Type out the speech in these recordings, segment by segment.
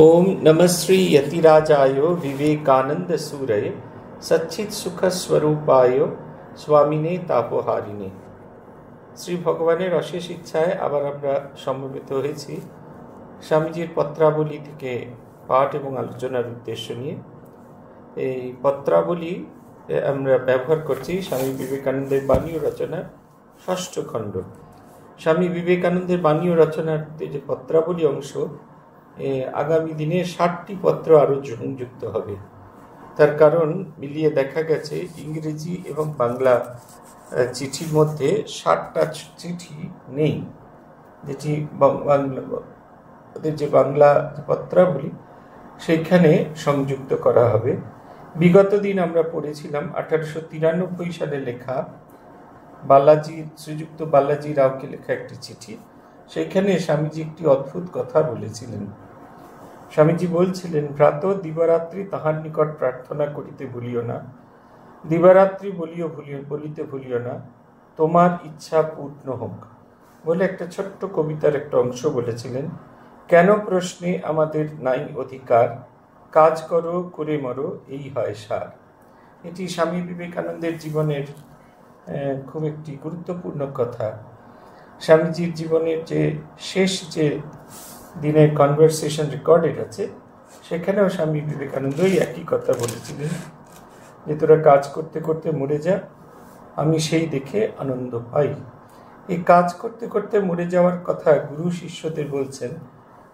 ओम नमः श्री यतिराजाय विवेकानंद सूरय सच्चित सुख স্বামী স্বামিনে তাপহারিণী শ্রী ভগবানের অশেষ ইচ্ছায় আবার আমরা সমবেত হয়েছি স্বামীজির পত্রাবলী থেকে পাঠ এবং আলোচনার উদ্দেশ্য নিয়ে এই পত্রাবলী আমরা ব্যবহার করছি স্বামী বিবেকানন্দের বাণী ও রচনার ষষ্ঠ খণ্ড স্বামী বিবেকানন্দের বাণী ও রচনার যে পত্রাবলী অংশ আগামী দিনে ষাটটি পত্র আরও সংযুক্ত হবে তার কারণ মিলিয়ে দেখা গেছে ইংরেজি এবং বাংলা চিঠির মধ্যে ষাটটা চিঠি নেই যেটি ওদের যে বাংলা পত্রাবলী সেইখানে সংযুক্ত করা হবে বিগত দিন আমরা পড়েছিলাম আঠারোশো তিরানব্বই সালে লেখা বালাজি শ্রীযুক্ত বালাজি রাওকে লেখা একটি চিঠি সেইখানে স্বামীজি একটি অদ্ভুত কথা বলেছিলেন স্বামীজি বলছিলেন ভ্রাত দিবারাত্রি তাহার নিকট প্রার্থনা করিতে ভুলিও না দিবারাত্রি বলিও ভুলিও বলিতে ভুলিও না তোমার ইচ্ছা পূর্ণ হোক বলে একটা ছোট্ট কবিতার একটা অংশ বলেছিলেন কেন প্রশ্নে আমাদের নাই অধিকার কাজ করো করে মরো এই হয় সার এটি স্বামী বিবেকানন্দের জীবনের খুব একটি গুরুত্বপূর্ণ কথা স্বামীজির জীবনের যে শেষ যে দিনের কনভারসেশন রেকর্ডেড আছে সেখানেও স্বামী বিবেকানন্দই একই কথা বলেছিলেন যে তোরা কাজ করতে করতে মরে যা আমি সেই দেখে আনন্দ পাই এই কাজ করতে করতে মরে যাওয়ার কথা গুরু শিষ্যদের বলছেন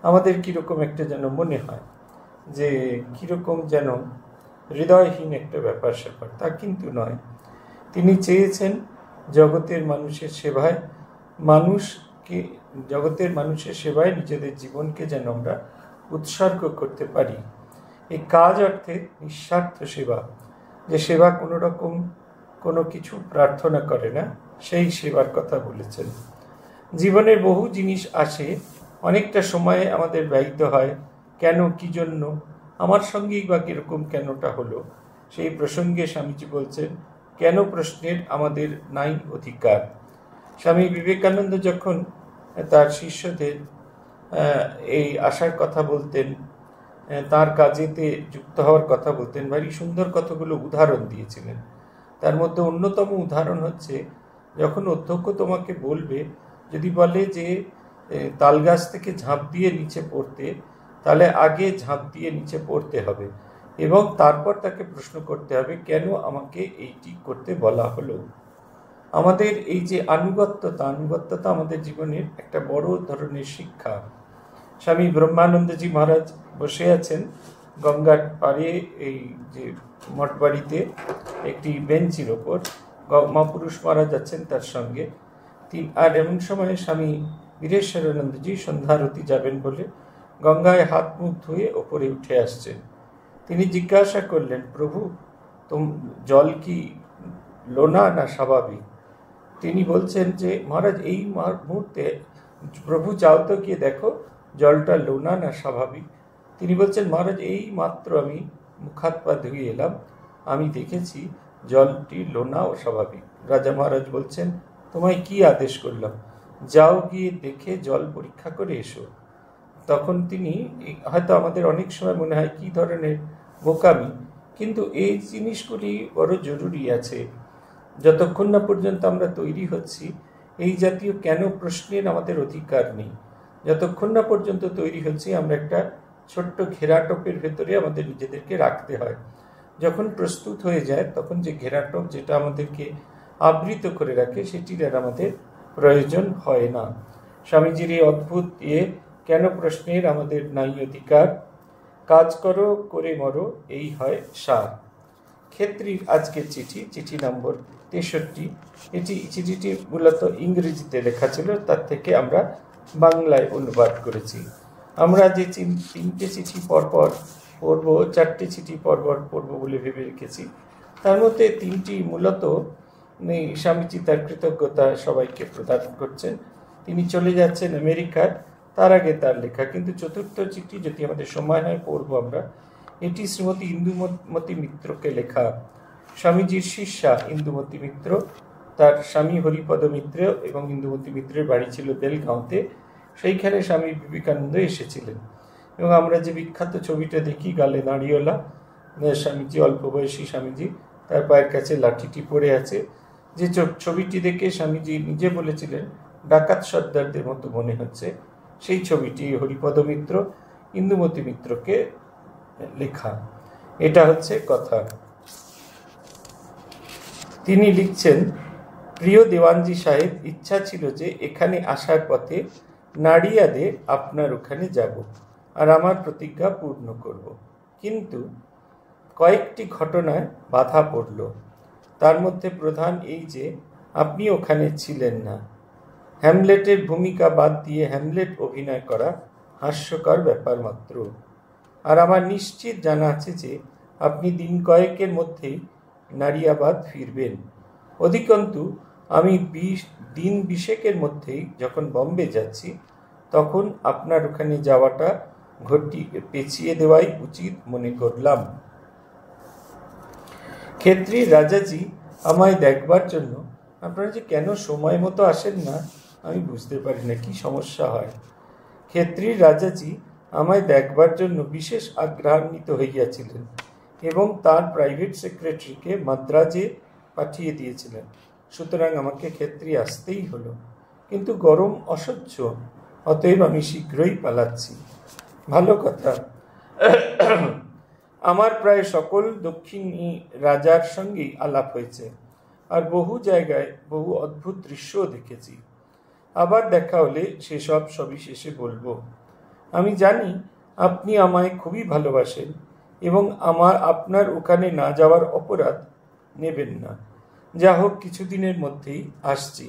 আমাদের কীরকম একটা যেন মনে হয় যে কীরকম যেন হৃদয়হীন একটা ব্যাপার স্যাপার তা কিন্তু নয় তিনি চেয়েছেন জগতের মানুষের সেবায় মানুষকে জগতের মানুষের সেবায় নিজেদের জীবনকে যেন আমরা উৎসর্গ করতে পারি এই কাজ অর্থে নিঃস্বার্থ সেবা যে সেবা কোনো রকম কোনো কিছু প্রার্থনা করে না সেই সেবার কথা বলেছেন জীবনের বহু জিনিস আসে অনেকটা সময়ে আমাদের ব্যয়িত হয় কেন কি জন্য আমার সঙ্গেই বা কীরকম কেনটা হলো সেই প্রসঙ্গে স্বামীজি বলছেন কেন প্রশ্নের আমাদের নাই অধিকার স্বামী বিবেকানন্দ যখন তার শিষ্যদের এই আশার কথা বলতেন তার কাজেতে যুক্ত হওয়ার কথা বলতেন ভারী সুন্দর কথাগুলো উদাহরণ দিয়েছিলেন তার মধ্যে অন্যতম উদাহরণ হচ্ছে যখন অধ্যক্ষ তোমাকে বলবে যদি বলে যে তালগাছ থেকে ঝাঁপ দিয়ে নিচে পড়তে তাহলে আগে ঝাঁপ দিয়ে নিচে পড়তে হবে এবং তারপর তাকে প্রশ্ন করতে হবে কেন আমাকে এইটি করতে বলা হলো আমাদের এই যে আনুগত্যতা আনুগত্যতা আমাদের জীবনের একটা বড় ধরনের শিক্ষা স্বামী ব্রহ্মানন্দজি মহারাজ বসে আছেন গঙ্গার পাড়ে এই যে মঠ বাড়িতে একটি বেঞ্চির ওপর মহাপুরুষ মহারাজ আছেন তার সঙ্গে আর এমন সময়ে স্বামী বীরেশ্বরানন্দজি সন্ধ্যারতি যাবেন বলে গঙ্গায় হাত মুখ ধুয়ে ওপরে উঠে আসছেন তিনি জিজ্ঞাসা করলেন প্রভু তোম জল কি লোনা না স্বাভাবিক তিনি বলছেন যে মহারাজ এই মুহূর্তে প্রভু চাও তো গিয়ে দেখো জলটা লোনা না স্বাভাবিক তিনি বলছেন মহারাজ এই মাত্র আমি মুখাত পা ধুয়ে এলাম আমি দেখেছি জলটি লোনা ও স্বাভাবিক রাজা মহারাজ বলছেন তোমায় কি আদেশ করলাম যাও গিয়ে দেখে জল পরীক্ষা করে এসো তখন তিনি হয়তো আমাদের অনেক সময় মনে হয় কি ধরনের বোকামি কিন্তু এই জিনিসগুলি বড় জরুরি আছে যতক্ষণ না পর্যন্ত আমরা তৈরি হচ্ছি এই জাতীয় কেন প্রশ্নের আমাদের অধিকার নেই যতক্ষণ না পর্যন্ত তৈরি হচ্ছি আমরা একটা ছোট্ট ঘেরাটোপের ভেতরে আমাদের নিজেদেরকে রাখতে হয় যখন প্রস্তুত হয়ে যায় তখন যে ঘেরাটোপ যেটা আমাদেরকে আবৃত করে রাখে সেটির আর আমাদের প্রয়োজন হয় না স্বামীজির এই অদ্ভুত ইয়ে কেন প্রশ্নের আমাদের নাই অধিকার কাজ করো করে মরো এই হয় সার ক্ষেত্রীর আজকের চিঠি চিঠি নম্বর তেষট্টি এটি চিঠিটি মূলত ইংরেজিতে লেখা ছিল তার থেকে আমরা বাংলায় অনুবাদ করেছি আমরা যে তিনটে চিঠি পরপর পড়ব চারটে চিঠি পরপর পড়ব বলে ভেবে রেখেছি তার মধ্যে তিনটি মূলত স্বামীজি তার কৃতজ্ঞতা সবাইকে প্রদান করছেন তিনি চলে যাচ্ছেন আমেরিকার তার আগে তার লেখা কিন্তু চতুর্থ চিঠি যদি আমাদের সময় হয় পড়বো আমরা এটি শ্রীমতী ইন্দুমতী মিত্রকে লেখা স্বামীজির শিষ্যা ইন্দুমতি মিত্র তার স্বামী হরিপদ মিত্র এবং ইন্দুমতি মিত্রের বাড়ি ছিল বেলগাঁওতে সেইখানে স্বামী বিবেকানন্দ এসেছিলেন এবং আমরা যে বিখ্যাত ছবিটা দেখি গালে নাড়িওলা স্বামীজি অল্প বয়সী স্বামীজি তার পায়ের কাছে লাঠিটি পড়ে আছে যে ছবিটি দেখে স্বামীজি নিজে বলেছিলেন ডাকাত সর্দারদের মতো মনে হচ্ছে সেই ছবিটি হরিপদ মিত্র ইন্দুমতি মিত্রকে লেখা এটা হচ্ছে কথা তিনি লিখছেন প্রিয় দেওয়ানজি সাহেব ইচ্ছা ছিল যে এখানে আসার পথে নাড়িয়াদে আপনার ওখানে যাব আর আমার প্রতিজ্ঞা পূর্ণ করব কিন্তু কয়েকটি ঘটনায় বাধা পড়ল তার মধ্যে প্রধান এই যে আপনি ওখানে ছিলেন না হ্যামলেটের ভূমিকা বাদ দিয়ে হ্যামলেট অভিনয় করা হাস্যকর ব্যাপার মাত্র আর আমার নিশ্চিত জানা আছে যে আপনি দিন কয়েকের মধ্যেই নারিয়াবাদ ফিরবেন অধিকন্তু আমি বিশ দিন বিশেকের মধ্যেই যখন বম্বে যাচ্ছি তখন আপনার ওখানে যাওয়াটা ঘটি পেঁচিয়ে দেওয়াই উচিত মনে করলাম ক্ষেত্রী রাজাজি আমায় দেখবার জন্য আপনারা যে কেন সময় মতো আসেন না আমি বুঝতে পারি না কি সমস্যা হয় ক্ষেত্রী রাজাজি আমায় দেখবার জন্য বিশেষ আগ্রহান্বিত হইয়াছিলেন এবং তার প্রাইভেট সেক্রেটারিকে মাদ্রাজে পাঠিয়ে দিয়েছিলেন সুতরাং আমাকে ক্ষেত্রে আসতেই হলো কিন্তু গরম অসহ্য অতএব আমি শীঘ্রই পালাচ্ছি ভালো কথা আমার প্রায় সকল দক্ষিণী রাজার সঙ্গেই আলাপ হয়েছে আর বহু জায়গায় বহু অদ্ভুত দৃশ্যও দেখেছি আবার দেখা হলে সেসব সবিশেষে বলবো আমি জানি আপনি আমায় খুবই ভালোবাসেন এবং আমার আপনার ওখানে না যাওয়ার অপরাধ নেবেন না যা হোক কিছুদিনের মধ্যেই আসছি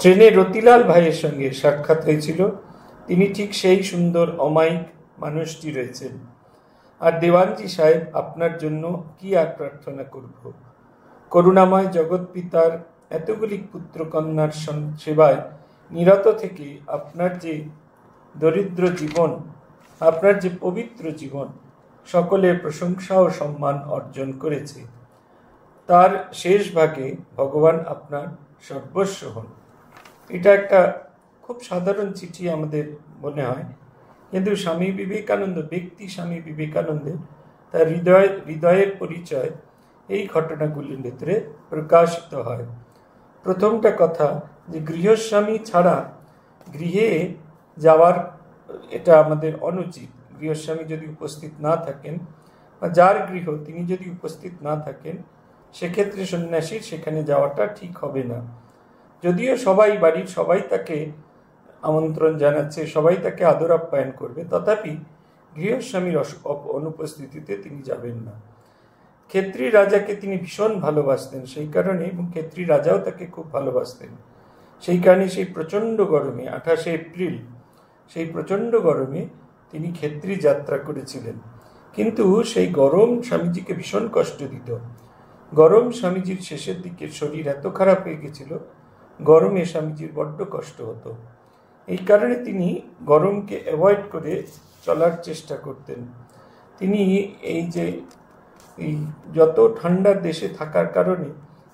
ট্রেনে রতিলাল ভাইয়ের সঙ্গে সাক্ষাৎ হয়েছিল তিনি ঠিক সেই সুন্দর অমায়িক মানুষটি রয়েছেন আর দেওয়ানজি সাহেব আপনার জন্য কি আর প্রার্থনা করব করুণাময় জগৎ পিতার এতগুলি পুত্রকন্যার সেবায় নিরত থেকে আপনার যে দরিদ্র জীবন আপনার যে পবিত্র জীবন সকলের প্রশংসা ও সম্মান অর্জন করেছে তার শেষ ভাগে ভগবান আপনার সর্বস্ব হন এটা একটা খুব সাধারণ চিঠি আমাদের মনে হয় কিন্তু স্বামী বিবেকানন্দ ব্যক্তি স্বামী বিবেকানন্দের তার হৃদয় হৃদয়ের পরিচয় এই ঘটনাগুলির ভিতরে প্রকাশিত হয় প্রথমটা কথা যে গৃহস্বামী ছাড়া গৃহে যাওয়ার এটা আমাদের অনুচিত গৃহস্বামী যদি উপস্থিত না থাকেন বা যার গৃহ তিনি যদি উপস্থিত না থাকেন সেক্ষেত্রে সন্ন্যাসীর সেখানে যাওয়াটা ঠিক হবে না যদিও সবাই বাড়ির সবাই তাকে আমন্ত্রণ জানাচ্ছে সবাই তাকে আদর আপ্যায়ন করবে তথাপি গৃহস্বামীর অনুপস্থিতিতে তিনি যাবেন না ক্ষেত্রী রাজাকে তিনি ভীষণ ভালোবাসতেন সেই কারণে এবং ক্ষেত্রী রাজাও তাকে খুব ভালোবাসতেন সেই কারণে সেই প্রচণ্ড গরমে আঠাশে এপ্রিল সেই প্রচণ্ড গরমে তিনি ক্ষেত্রে যাত্রা করেছিলেন কিন্তু সেই গরম স্বামীজিকে ভীষণ কষ্ট দিত গরম স্বামীজির শেষের দিকে শরীর এত খারাপ হয়ে গেছিল গরমে স্বামীজির বড্ড কষ্ট হতো এই কারণে তিনি গরমকে অ্যাভয়েড করে চলার চেষ্টা করতেন তিনি এই যে এই যত ঠান্ডা দেশে থাকার কারণে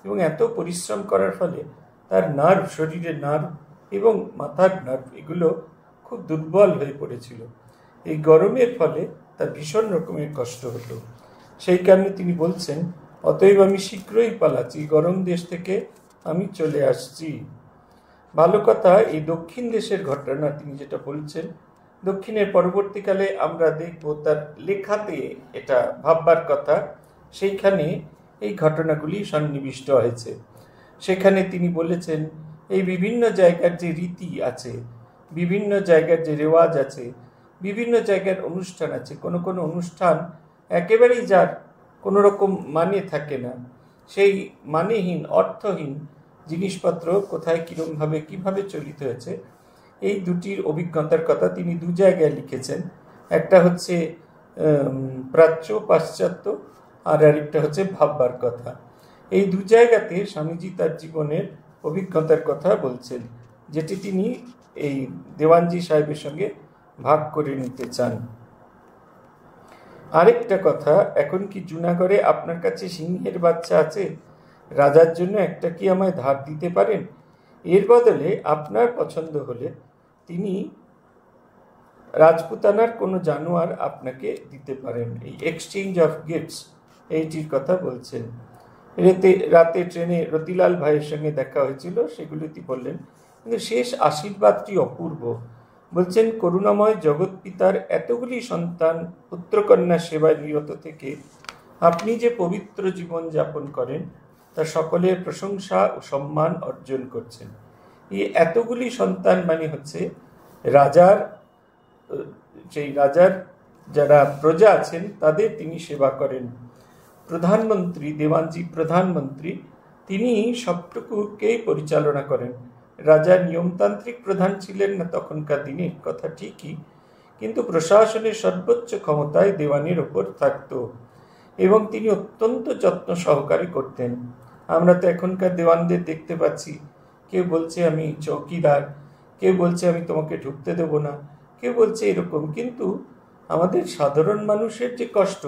এবং এত পরিশ্রম করার ফলে তার নার্ভ শরীরের নার্ভ এবং মাথার নার্ভ এগুলো খুব দুর্বল হয়ে পড়েছিল এই গরমের ফলে তার ভীষণ রকমের কষ্ট হতো সেই কারণে তিনি বলছেন অতএব আমি শীঘ্রই পালাচ্ছি গরম দেশ থেকে আমি চলে আসছি ভালো কথা এই দক্ষিণ দেশের ঘটনা তিনি যেটা বলছেন দক্ষিণের পরবর্তীকালে আমরা দেখব তার লেখাতে এটা ভাববার কথা সেইখানে এই ঘটনাগুলি সন্নিবিষ্ট হয়েছে সেখানে তিনি বলেছেন এই বিভিন্ন জায়গার যে রীতি আছে বিভিন্ন জায়গার যে রেওয়াজ আছে বিভিন্ন জায়গার অনুষ্ঠান আছে কোনো কোনো অনুষ্ঠান একেবারেই যার কোনো রকম মানে থাকে না সেই মানেহীন অর্থহীন জিনিসপত্র কোথায় কীরমভাবে কিভাবে চলিত হয়েছে এই দুটির অভিজ্ঞতার কথা তিনি দু জায়গায় লিখেছেন একটা হচ্ছে প্রাচ্য পাশ্চাত্য আর আরেকটা হচ্ছে ভাববার কথা এই দু জায়গাতে স্বামীজি তার জীবনের অভিজ্ঞতার কথা বলছেন যেটি তিনি এই দেওয়ানজি সাহেবের সঙ্গে ভাগ করে নিতে চান আরেকটা কথা এখন কি জুনাগড়ে আপনার কাছে সিংহের বাচ্চা আছে রাজার জন্য একটা কি আমায় ধার দিতে পারেন এর বদলে আপনার পছন্দ হলে তিনি রাজপুতানার কোনো জানোয়ার আপনাকে দিতে পারেন এই এক্সচেঞ্জ অফ গিফটস এইটির কথা বলছেন রেতে রাতে ট্রেনে রতিলাল ভাইয়ের সঙ্গে দেখা হয়েছিল সেগুলিতে বললেন কিন্তু শেষ আশীর্বাদটি অপূর্ব বলছেন করুণাময় জগৎ পিতার এতগুলি সন্তান পুত্রকন্যা সেবায় নিরত থেকে আপনি যে পবিত্র জীবন যাপন করেন তা সকলের প্রশংসা ও সম্মান অর্জন করছেন এই এতগুলি সন্তান মানে হচ্ছে রাজার সেই রাজার যারা প্রজা আছেন তাদের তিনি সেবা করেন প্রধানমন্ত্রী দেওয়ানজি প্রধানমন্ত্রী তিনি সবটুকুকেই পরিচালনা করেন রাজা নিয়মতান্ত্রিক প্রধান ছিলেন না তখনকার দিনে কথা ঠিকই কিন্তু প্রশাসনের সর্বোচ্চ ক্ষমতায় দেওয়ানির ওপর থাকত এবং তিনি অত্যন্ত যত্ন সহকারে করতেন আমরা তো এখনকার দেওয়ানদের দেখতে পাচ্ছি কেউ বলছে আমি চৌকিদার কেউ বলছে আমি তোমাকে ঢুকতে দেব না কেউ বলছে এরকম কিন্তু আমাদের সাধারণ মানুষের যে কষ্ট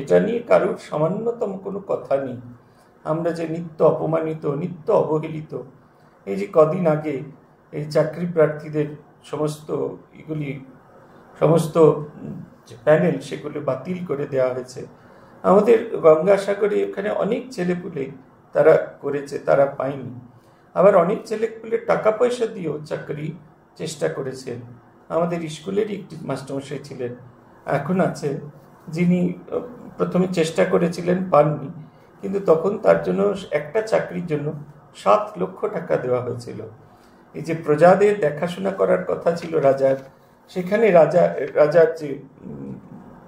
এটা নিয়ে কারোর সামান্যতম কোনো কথা নেই আমরা যে নিত্য অপমানিত নিত্য অবহেলিত এই যে কদিন আগে এই চাকরি প্রার্থীদের সমস্ত এগুলি সমস্ত যে প্যানেল সেগুলো বাতিল করে দেওয়া হয়েছে আমাদের গঙ্গাসাগরে এখানে অনেক ছেলেপুলে তারা করেছে তারা পায়নি আবার অনেক ছেলেপুলে টাকা পয়সা দিয়েও চাকরি চেষ্টা করেছেন আমাদের স্কুলেরই একটি মাস্টারমশাই ছিলেন এখন আছে যিনি প্রথমে চেষ্টা করেছিলেন পাননি কিন্তু তখন তার জন্য একটা চাকরির জন্য সাত লক্ষ টাকা দেওয়া হয়েছিল এই যে প্রজাদের দেখাশোনা করার কথা ছিল রাজার সেখানে রাজা রাজার যে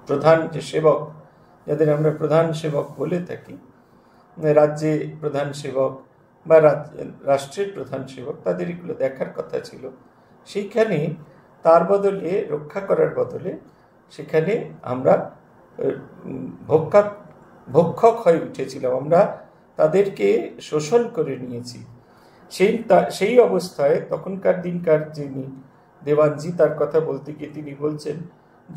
প্রধান যে সেবক যাদের আমরা প্রধান সেবক বলে থাকি রাজ্যে প্রধান সেবক বা রাষ্ট্রের প্রধান সেবক তাদের এগুলো দেখার কথা ছিল সেইখানে তার বদলে রক্ষা করার বদলে সেখানে আমরা ভক্ষা ভক্ষক হয়ে উঠেছিলাম আমরা তাদেরকে শোষণ করে নিয়েছি সেই সেই অবস্থায় তখনকার দিনকার যিনি দেবানজি তার কথা বলতে গিয়ে তিনি বলছেন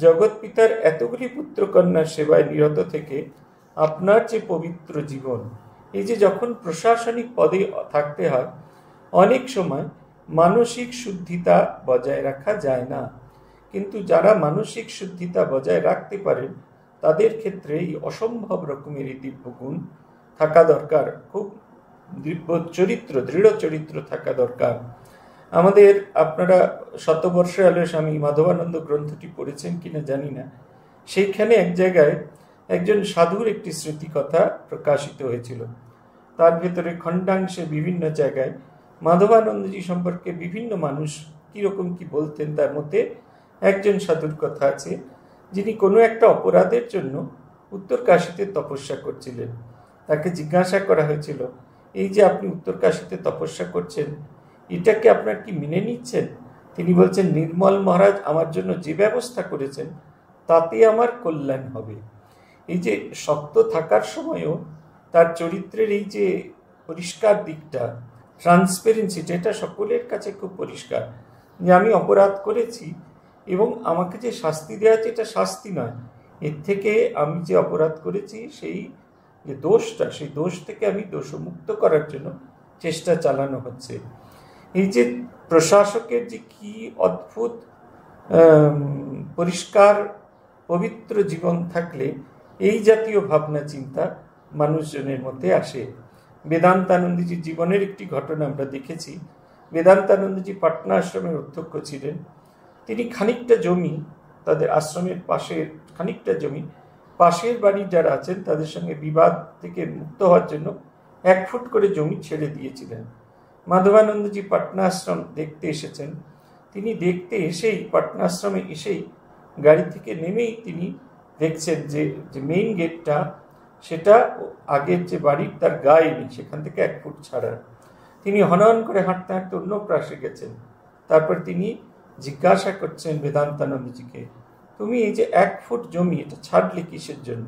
জগৎ পিতার এতগুলি পুত্রকন্যার সেবায় নিরত থেকে আপনার যে পবিত্র জীবন এই যে যখন প্রশাসনিক পদে থাকতে হয় অনেক সময় মানসিক শুদ্ধিতা বজায় রাখা যায় না কিন্তু যারা মানসিক শুদ্ধিতা বজায় রাখতে পারেন তাদের ক্ষেত্রে এই অসম্ভব রকমের এই দিব্যগুণ থাকা দরকার খুব দিব্য চরিত্র দৃঢ় চরিত্র থাকা দরকার আমাদের আপনারা শতবর্ষে আলোয় স্বামী মাধবানন্দ গ্রন্থটি পড়েছেন কিনা জানি না সেইখানে এক জায়গায় একজন সাধুর একটি স্মৃতিকথা প্রকাশিত হয়েছিল তার ভেতরে খণ্ডাংশে বিভিন্ন জায়গায় মাধবানন্দজি সম্পর্কে বিভিন্ন মানুষ কীরকম কি বলতেন তার মধ্যে একজন সাধুর কথা আছে যিনি কোনো একটা অপরাধের জন্য উত্তরকাশীতে তপস্যা করছিলেন তাকে জিজ্ঞাসা করা হয়েছিল এই যে আপনি উত্তরকাশীতে তপস্যা করছেন এটাকে আপনার কি মেনে নিচ্ছেন তিনি বলছেন নির্মল মহারাজ আমার জন্য যে ব্যবস্থা করেছেন তাতে আমার কল্যাণ হবে এই যে শক্ত থাকার সময়ও তার চরিত্রের এই যে পরিষ্কার দিকটা ট্রান্সপেরেন্সিটা এটা সকলের কাছে খুব পরিষ্কার যে আমি অপরাধ করেছি এবং আমাকে যে শাস্তি দেওয়া হচ্ছে এটা শাস্তি নয় এর থেকে আমি যে অপরাধ করেছি সেই যে দোষটা সেই দোষ থেকে আমি দোষমুক্ত করার জন্য চেষ্টা চালানো হচ্ছে এই যে প্রশাসকের যে কি অদ্ভুত পরিষ্কার পবিত্র জীবন থাকলে এই জাতীয় ভাবনা চিন্তা মানুষজনের মধ্যে আসে বেদান্তানন্দীজির জীবনের একটি ঘটনা আমরা দেখেছি বেদান্তানন্দজি পাটনা আশ্রমের অধ্যক্ষ ছিলেন তিনি খানিকটা জমি তাদের আশ্রমের পাশের খানিকটা জমি পাশের বাড়ির যারা আছেন তাদের সঙ্গে বিবাদ থেকে মুক্ত হওয়ার জন্য এক ফুট করে জমি ছেড়ে দিয়েছিলেন মাধবানন্দজি পাটনাশ্রম দেখতে এসেছেন তিনি দেখতে এসেই পাটনা আশ্রমে এসেই গাড়ি থেকে নেমেই তিনি দেখছেন যে যে মেইন গেটটা সেটা আগের যে বাড়ির তার গায়ে নেই সেখান থেকে এক ফুট ছাড়া তিনি হনহন করে হাঁটতে হাঁটতে অন্য প্রাসে গেছেন তারপর তিনি জিজ্ঞাসা করছেন বেদান্তানন্দজিকে তুমি এই যে এক ফুট জমি এটা ছাড়লে কিসের জন্য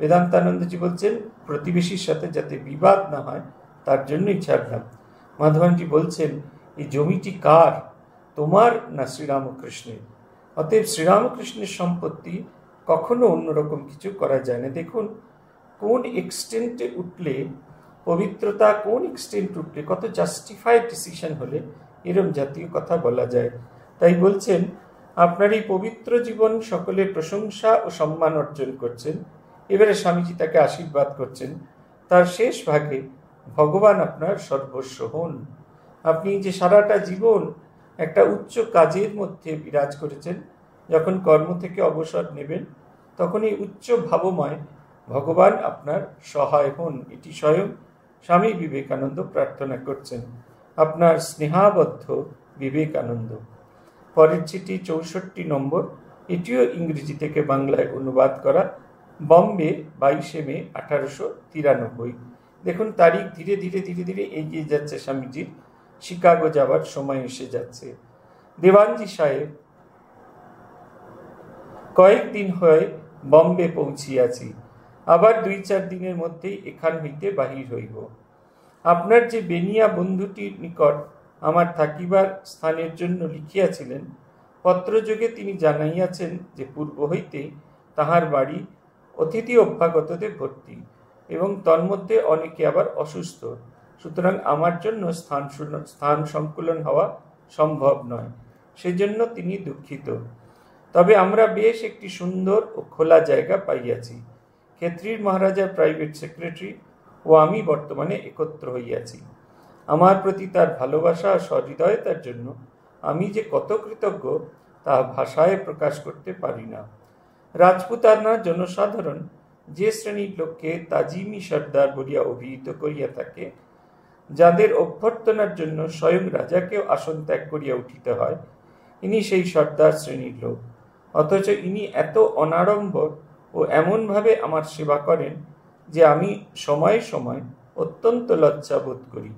বেদান্তানন্দজি বলছেন প্রতিবেশীর সাথে যাতে বিবাদ না হয় তার জন্যই ছাড়লাম মাধবানজি বলছেন এই জমিটি কার তোমার না শ্রীরামকৃষ্ণের অতএব শ্রীরামকৃষ্ণের সম্পত্তি কখনো অন্যরকম কিছু করা যায় না দেখুন কোন এক্সটেন্টে উঠলে পবিত্রতা কোন এক্সটেন্ট উঠলে কত জাস্টিফাইড ডিসিশন হলে এরম জাতীয় কথা বলা যায় তাই বলছেন আপনার এই পবিত্র জীবন সকলে প্রশংসা ও সম্মান অর্জন করছেন এবারে স্বামীজি তাকে আশীর্বাদ করছেন তার শেষ ভাগে ভগবান আপনার সর্বস্ব হন আপনি যে সারাটা জীবন একটা উচ্চ কাজের মধ্যে বিরাজ করেছেন যখন কর্ম থেকে অবসর নেবেন তখন এই উচ্চ ভাবময় ভগবান আপনার সহায় হন এটি স্বয়ং স্বামী বিবেকানন্দ প্রার্থনা করছেন আপনার স্নেহাবদ্ধ বিবেকানন্দ পরের চিঠি চৌষট্টি নম্বর এটিও ইংরেজি থেকে বাংলায় অনুবাদ করা বম্বে বাইশে মে আঠারোশো তিরানব্বই দেখুন তারিখ ধীরে ধীরে ধীরে ধীরে এগিয়ে যাচ্ছে স্বামীজির শিকাগো যাওয়ার সময় এসে যাচ্ছে দেওয়ানজি সাহেব কয়েকদিন হয়ে বম্বে পৌঁছিয়াছি আবার দুই চার দিনের মধ্যেই এখান হইতে বাহির হইব আপনার যে বেনিয়া বন্ধুটির নিকট আমার থাকিবার স্থানের জন্য লিখিয়াছিলেন পত্রযোগে তিনি জানাইয়াছেন যে পূর্ব হইতে তাহার বাড়ি অতিথি অভ্যাগততে ভর্তি এবং তন্মধ্যে অনেকে আবার অসুস্থ সুতরাং আমার জন্য স্থান স্থান সংকুলন হওয়া সম্ভব নয় সেজন্য তিনি দুঃখিত তবে আমরা বেশ একটি সুন্দর ও খোলা জায়গা পাইয়াছি ক্ষেত্রীর মহারাজার প্রাইভেট সেক্রেটারি ও আমি বর্তমানে একত্র হইয়াছি আমার প্রতি তার ভালোবাসা সহৃদয়তার জন্য আমি যে কত কৃতজ্ঞ তা ভাষায় প্রকাশ করতে পারি না রাজপুতানা জনসাধারণ যে শ্রেণীর লোককে তাজিমি সর্দার বলিয়া অভিহিত করিয়া থাকে যাদের অভ্যর্থনার জন্য স্বয়ং রাজাকেও আসন ত্যাগ করিয়া উঠিতে হয় ইনি সেই সর্দার শ্রেণীর লোক অথচ ইনি এত অনাড়ম্বর ও এমনভাবে আমার সেবা করেন যে আমি সময়ে সময় অত্যন্ত লজ্জা বোধ করি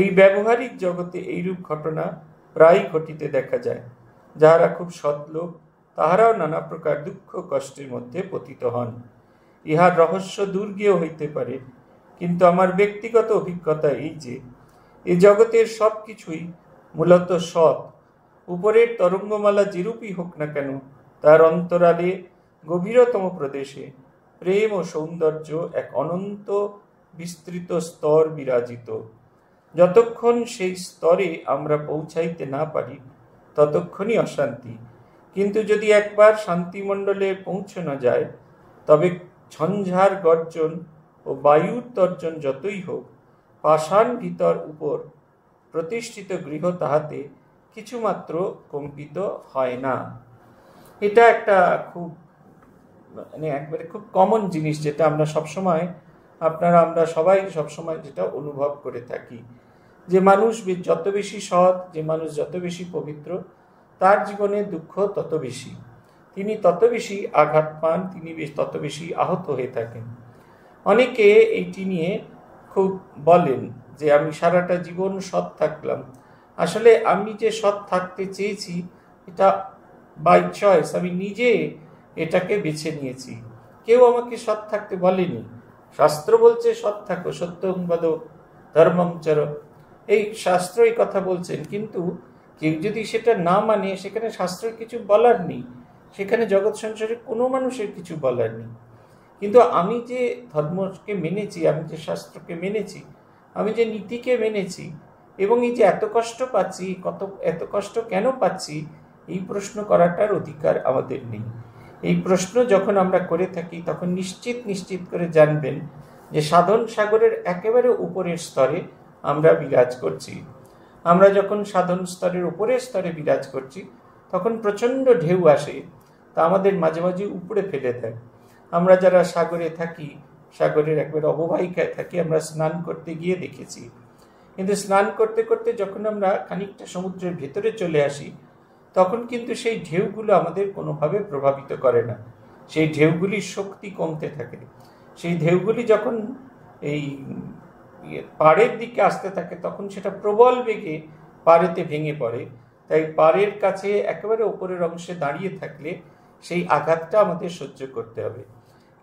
এই ব্যবহারিক জগতে এইরূপ ঘটনা প্রায় ঘটিতে দেখা যায় যাহারা খুব সৎলোক তাহারাও নানা প্রকার দুঃখ কষ্টের মধ্যে পতিত হন ইহার রহস্য দুর্গীয় হইতে পারে কিন্তু আমার ব্যক্তিগত অভিজ্ঞতা এই যে এ জগতের সব কিছুই মূলত সৎ উপরের তরঙ্গমালা যেরূপই হোক না কেন তার অন্তরালে গভীরতম প্রদেশে প্রেম ও সৌন্দর্য এক অনন্ত বিস্তৃত স্তর বিরাজিত যতক্ষণ সেই স্তরে আমরা পৌঁছাইতে না পারি ততক্ষণই অশান্তি কিন্তু যদি একবার শান্তিমণ্ডলে পৌঁছানো যায় তবে ঝঞ্ঝার গর্জন ও বায়ুর তর্জন যতই হোক পাষাণ ভিতর উপর প্রতিষ্ঠিত গৃহ তাহাতে কিছুমাত্র কম্পিত হয় না এটা একটা খুব মানে একবারে খুব কমন জিনিস যেটা আমরা সবসময় আপনারা আমরা সবাই সবসময় যেটা অনুভব করে থাকি যে মানুষ যত বেশি সৎ যে মানুষ যত বেশি পবিত্র তার জীবনে দুঃখ তত বেশি তিনি তত বেশি আঘাত পান তিনি তত বেশি আহত হয়ে থাকেন অনেকে এইটি নিয়ে খুব বলেন যে আমি সারাটা জীবন সৎ থাকলাম আসলে আমি যে সৎ থাকতে চেয়েছি এটা বাই চয়েস আমি নিজে এটাকে বেছে নিয়েছি কেউ আমাকে সৎ থাকতে বলেনি শাস্ত্র বলছে সৎ থাকো সত্য ধর্মংচর এই শাস্ত্রই কথা বলছেন কিন্তু কেউ যদি সেটা না মানে সেখানে শাস্ত্রের কিছু বলার নেই সেখানে জগৎ সংসারে কোনো মানুষের কিছু বলার নেই কিন্তু আমি যে ধর্মকে মেনেছি আমি যে শাস্ত্রকে মেনেছি আমি যে নীতিকে মেনেছি এবং এই যে এত কষ্ট পাচ্ছি কত এত কষ্ট কেন পাচ্ছি এই প্রশ্ন করাটার অধিকার আমাদের নেই এই প্রশ্ন যখন আমরা করে থাকি তখন নিশ্চিত নিশ্চিত করে জানবেন যে সাধন সাগরের একেবারে উপরের স্তরে আমরা বিরাজ করছি আমরা যখন সাধন স্তরের উপরের স্তরে বিরাজ করছি তখন প্রচণ্ড ঢেউ আসে তা আমাদের মাঝে মাঝে উপরে ফেলে দেয় আমরা যারা সাগরে থাকি সাগরের একবার অববাহিকায় থাকি আমরা স্নান করতে গিয়ে দেখেছি কিন্তু স্নান করতে করতে যখন আমরা খানিকটা সমুদ্রের ভেতরে চলে আসি তখন কিন্তু সেই ঢেউগুলো আমাদের কোনোভাবে প্রভাবিত করে না সেই ঢেউগুলির শক্তি কমতে থাকে সেই ঢেউগুলি যখন এই ইয়ে পাড়ের দিকে আসতে থাকে তখন সেটা প্রবল বেগে পাড়েতে ভেঙে পড়ে তাই পাড়ের কাছে একেবারে ওপরের অংশে দাঁড়িয়ে থাকলে সেই আঘাতটা আমাদের সহ্য করতে হবে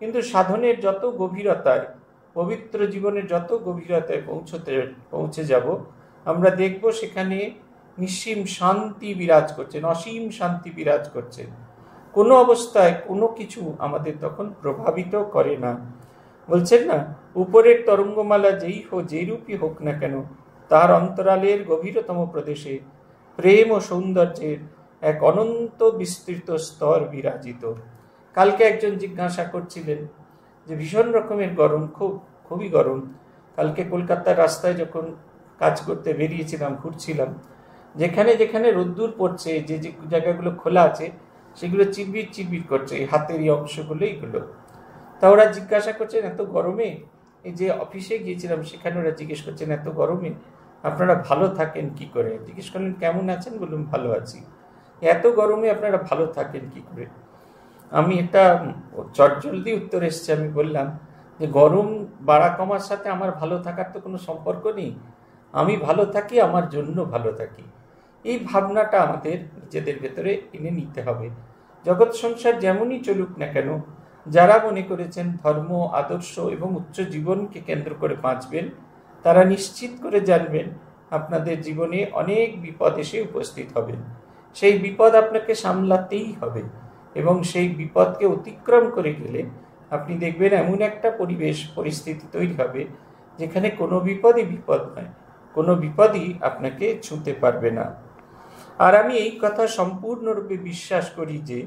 কিন্তু সাধনের যত গভীরতায় পবিত্র জীবনের যত গভীরতায় পৌঁছতে পৌঁছে যাব আমরা দেখব সেখানে নিঃসীম শান্তি বিরাজ করছেন অসীম শান্তি বিরাজ করছেন কোনো অবস্থায় কোনো কিছু আমাদের তখন প্রভাবিত করে না বলছেন না উপরের তরঙ্গমালা যেই হোক যেরূপই হোক না কেন তার অন্তরালের গভীরতম প্রদেশে প্রেম ও সৌন্দর্যের এক অনন্ত বিস্তৃত স্তর বিরাজিত কালকে একজন জিজ্ঞাসা করছিলেন যে ভীষণ রকমের গরম খুব খুবই গরম কালকে কলকাতার রাস্তায় যখন কাজ করতে বেরিয়েছিলাম ঘুরছিলাম যেখানে যেখানে রোদ্দুর পড়ছে যে যে জায়গাগুলো খোলা আছে সেগুলো চিরবির চিরবির করছে এই হাতের এই অংশগুলো এইগুলো তা ওরা জিজ্ঞাসা করছেন এত গরমে এই যে অফিসে গিয়েছিলাম সেখানে ওরা জিজ্ঞেস করছেন এত গরমে আপনারা ভালো থাকেন কি করে জিজ্ঞেস করলেন কেমন আছেন বলুন ভালো আছি এত গরমে আপনারা ভালো থাকেন কি করে আমি একটা চটজলদি উত্তর এসছে আমি বললাম যে গরম বাড়া কমার সাথে আমার ভালো থাকার তো কোনো সম্পর্ক নেই আমি ভালো থাকি আমার জন্য ভালো থাকি এই ভাবনাটা আমাদের নিজেদের ভেতরে এনে নিতে হবে জগৎ সংসার যেমনই চলুক না কেন যারা মনে করেছেন ধর্ম আদর্শ এবং উচ্চ জীবনকে কেন্দ্র করে বাঁচবেন তারা নিশ্চিত করে জানবেন আপনাদের জীবনে অনেক বিপদ এসে উপস্থিত হবেন সেই বিপদ আপনাকে সামলাতেই হবে এবং সেই বিপদকে অতিক্রম করে গেলে আপনি দেখবেন এমন একটা পরিবেশ পরিস্থিতি তৈরি হবে যেখানে কোনো বিপদই বিপদ নয় কোনো বিপদই আপনাকে ছুঁতে পারবে না আর আমি এই কথা সম্পূর্ণরূপে বিশ্বাস করি যে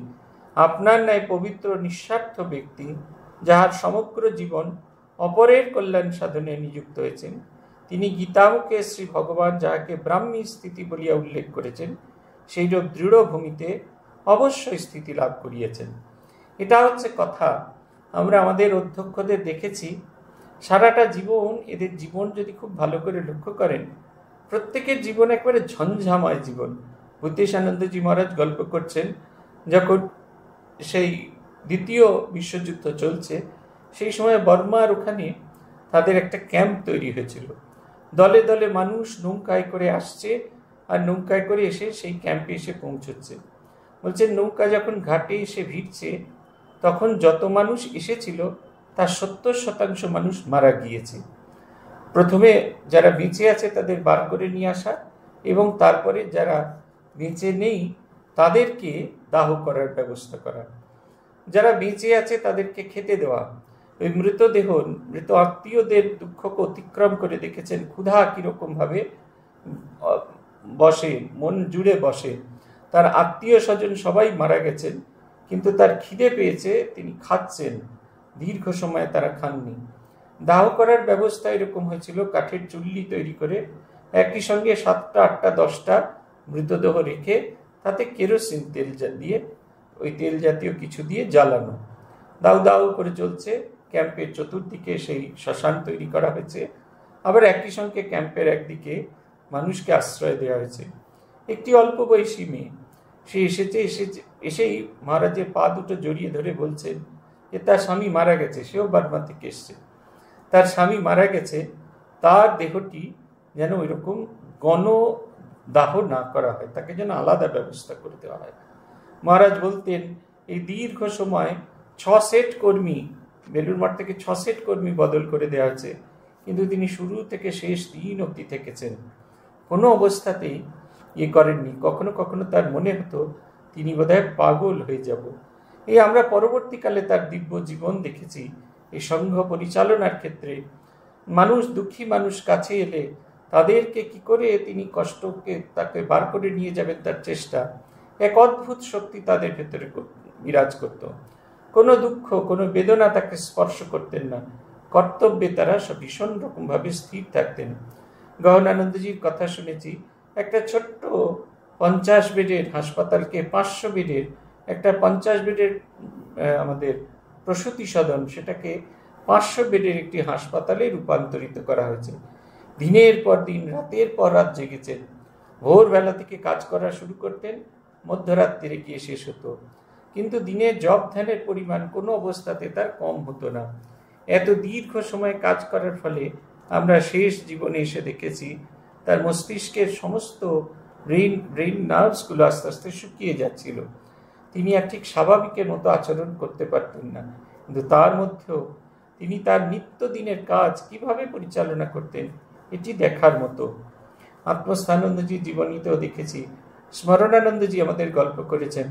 আপনার ন্যায় পবিত্র নিঃস্বার্থ ব্যক্তি যাহার সমগ্র জীবন অপরের কল্যাণ সাধনে নিযুক্ত হয়েছেন তিনি গীতামুখে শ্রী ভগবান যাহাকে ব্রাহ্মী স্থিতি বলিয়া উল্লেখ করেছেন সেইরূপ দৃঢ় ভূমিতে অবশ্যই স্থিতি লাভ করিয়েছেন এটা হচ্ছে কথা আমরা আমাদের অধ্যক্ষদের দেখেছি সারাটা জীবন এদের জীবন যদি খুব ভালো করে লক্ষ্য করেন প্রত্যেকের জীবন একবারে ঝঞ্ঝাময় জীবন ভূতেশানন্দজি মহারাজ গল্প করছেন যখন সেই দ্বিতীয় বিশ্বযুদ্ধ চলছে সেই সময় বর্মার ওখানে তাদের একটা ক্যাম্প তৈরি হয়েছিল দলে দলে মানুষ নৌকায় করে আসছে আর নৌকায় করে এসে সেই ক্যাম্পে এসে পৌঁছচ্ছে বলছে নৌকা যখন ঘাটে এসে ভিড়ছে তখন যত মানুষ এসেছিল তার সত্তর শতাংশ মানুষ মারা গিয়েছে প্রথমে যারা বেঁচে আছে তাদের বার করে নিয়ে আসা এবং তারপরে যারা বেঁচে নেই তাদেরকে দাহ করার ব্যবস্থা করা যারা বেঁচে আছে তাদেরকে খেতে দেওয়া ওই মৃতদেহ মৃত আত্মীয়দের দুঃখকে অতিক্রম করে দেখেছেন ক্ষুধা ভাবে বসে মন জুড়ে বসে তার আত্মীয় স্বজন সবাই মারা গেছেন কিন্তু তার খিদে পেয়েছে তিনি খাচ্ছেন দীর্ঘ সময় তারা খাননি দাহ করার ব্যবস্থা এরকম হয়েছিল কাঠের চুল্লি তৈরি করে একই সঙ্গে সাতটা আটটা দশটা মৃতদেহ রেখে তাতে কেরোসিন তেল দিয়ে ওই তেল জাতীয় কিছু দিয়ে জ্বালানো দাউ দাউ করে চলছে ক্যাম্পের চতুর্দিকে সেই শ্মশান তৈরি করা হয়েছে আবার একই সঙ্গে ক্যাম্পের একদিকে মানুষকে আশ্রয় দেওয়া হয়েছে একটি অল্প বয়সী মেয়ে সে এসেছে এসেছে এসেই মহারাজের পা দুটো জড়িয়ে ধরে বলছেন যে তার স্বামী মারা গেছে সেও বারবার থেকে এসছে তার স্বামী মারা গেছে তার দেহটি যেন ওইরকম গণ দাহ না করা হয় তাকে যেন আলাদা ব্যবস্থা করে দেওয়া হয় মহারাজ বলতেন এই দীর্ঘ সময় ছ সেট কর্মী বেলুর মঠ থেকে ছ সেট কর্মী বদল করে দেওয়া হয়েছে কিন্তু তিনি শুরু থেকে শেষ দিন অবধি থেকেছেন কোনো অবস্থাতেই ইয়ে করেননি কখনো কখনো তার মনে হতো তিনি বোধহয় পাগল হয়ে যাব এই আমরা পরবর্তীকালে তার দিব্য জীবন দেখেছি এই সংঘ পরিচালনার ক্ষেত্রে মানুষ দুঃখী মানুষ কাছে এলে তাদেরকে কি করে তিনি কষ্টকে তাকে বার করে নিয়ে যাবেন তার চেষ্টা এক অদ্ভুত শক্তি তাদের ভেতরে বিরাজ করত কোনো দুঃখ কোনো বেদনা তাকে স্পর্শ করতেন না কর্তব্যে তারা সব ভীষণ রকমভাবে স্থির থাকতেন গহনানন্দজির কথা শুনেছি একটা ছোট্ট পঞ্চাশ বেডের হাসপাতালকে পাঁচশো বেডের একটা পঞ্চাশ বেডের আমাদের প্রসূতি সদন সেটাকে পাঁচশো বেডের একটি হাসপাতালে রূপান্তরিত করা হয়েছে দিনের পর দিন রাতের পর রাত জেগেছেন ভোরবেলা থেকে কাজ করা শুরু করতেন মধ্যরাত্রিরে গিয়ে শেষ হতো কিন্তু দিনে জব ধ্যানের পরিমাণ কোনো অবস্থাতে তার কম হতো না এত দীর্ঘ সময় কাজ করার ফলে আমরা শেষ জীবনে এসে দেখেছি তার মস্তিষ্কের সমস্ত ব্রেন ব্রেন নার্ভসগুলো আস্তে আস্তে শুকিয়ে যাচ্ছিল তিনি আর ঠিক স্বাভাবিকের মতো আচরণ করতে পারতেন না কিন্তু তার মধ্যেও তিনি তার নিত্যদিনের কাজ কিভাবে পরিচালনা করতেন এটি দেখার মতো আত্মস্থানন্দজি জীবনীতেও দেখেছি স্মরণানন্দজি আমাদের গল্প করেছেন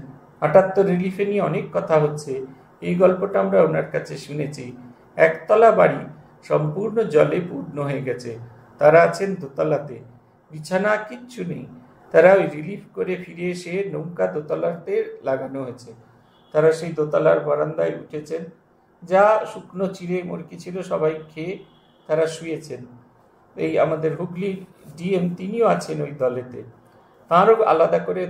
আটাত্তর রিলিফে নিয়ে অনেক কথা হচ্ছে এই গল্পটা আমরা ওনার কাছে শুনেছি একতলা বাড়ি সম্পূর্ণ জলে পূর্ণ হয়ে গেছে তারা আছেন দোতলাতে বিছানা কিচ্ছু নেই তারা ওই রিলিফ করে ফিরে এসে নৌকা দোতলাতে লাগানো হয়েছে তারা সেই দোতলার বারান্দায় উঠেছেন যা শুকনো চিড়ে মুরগি ছিল সবাই খেয়ে তারা শুয়েছেন এই আমাদের হুগলি ডিএম তিনিও আছেন ওই দলেতে তাঁরও আলাদা করে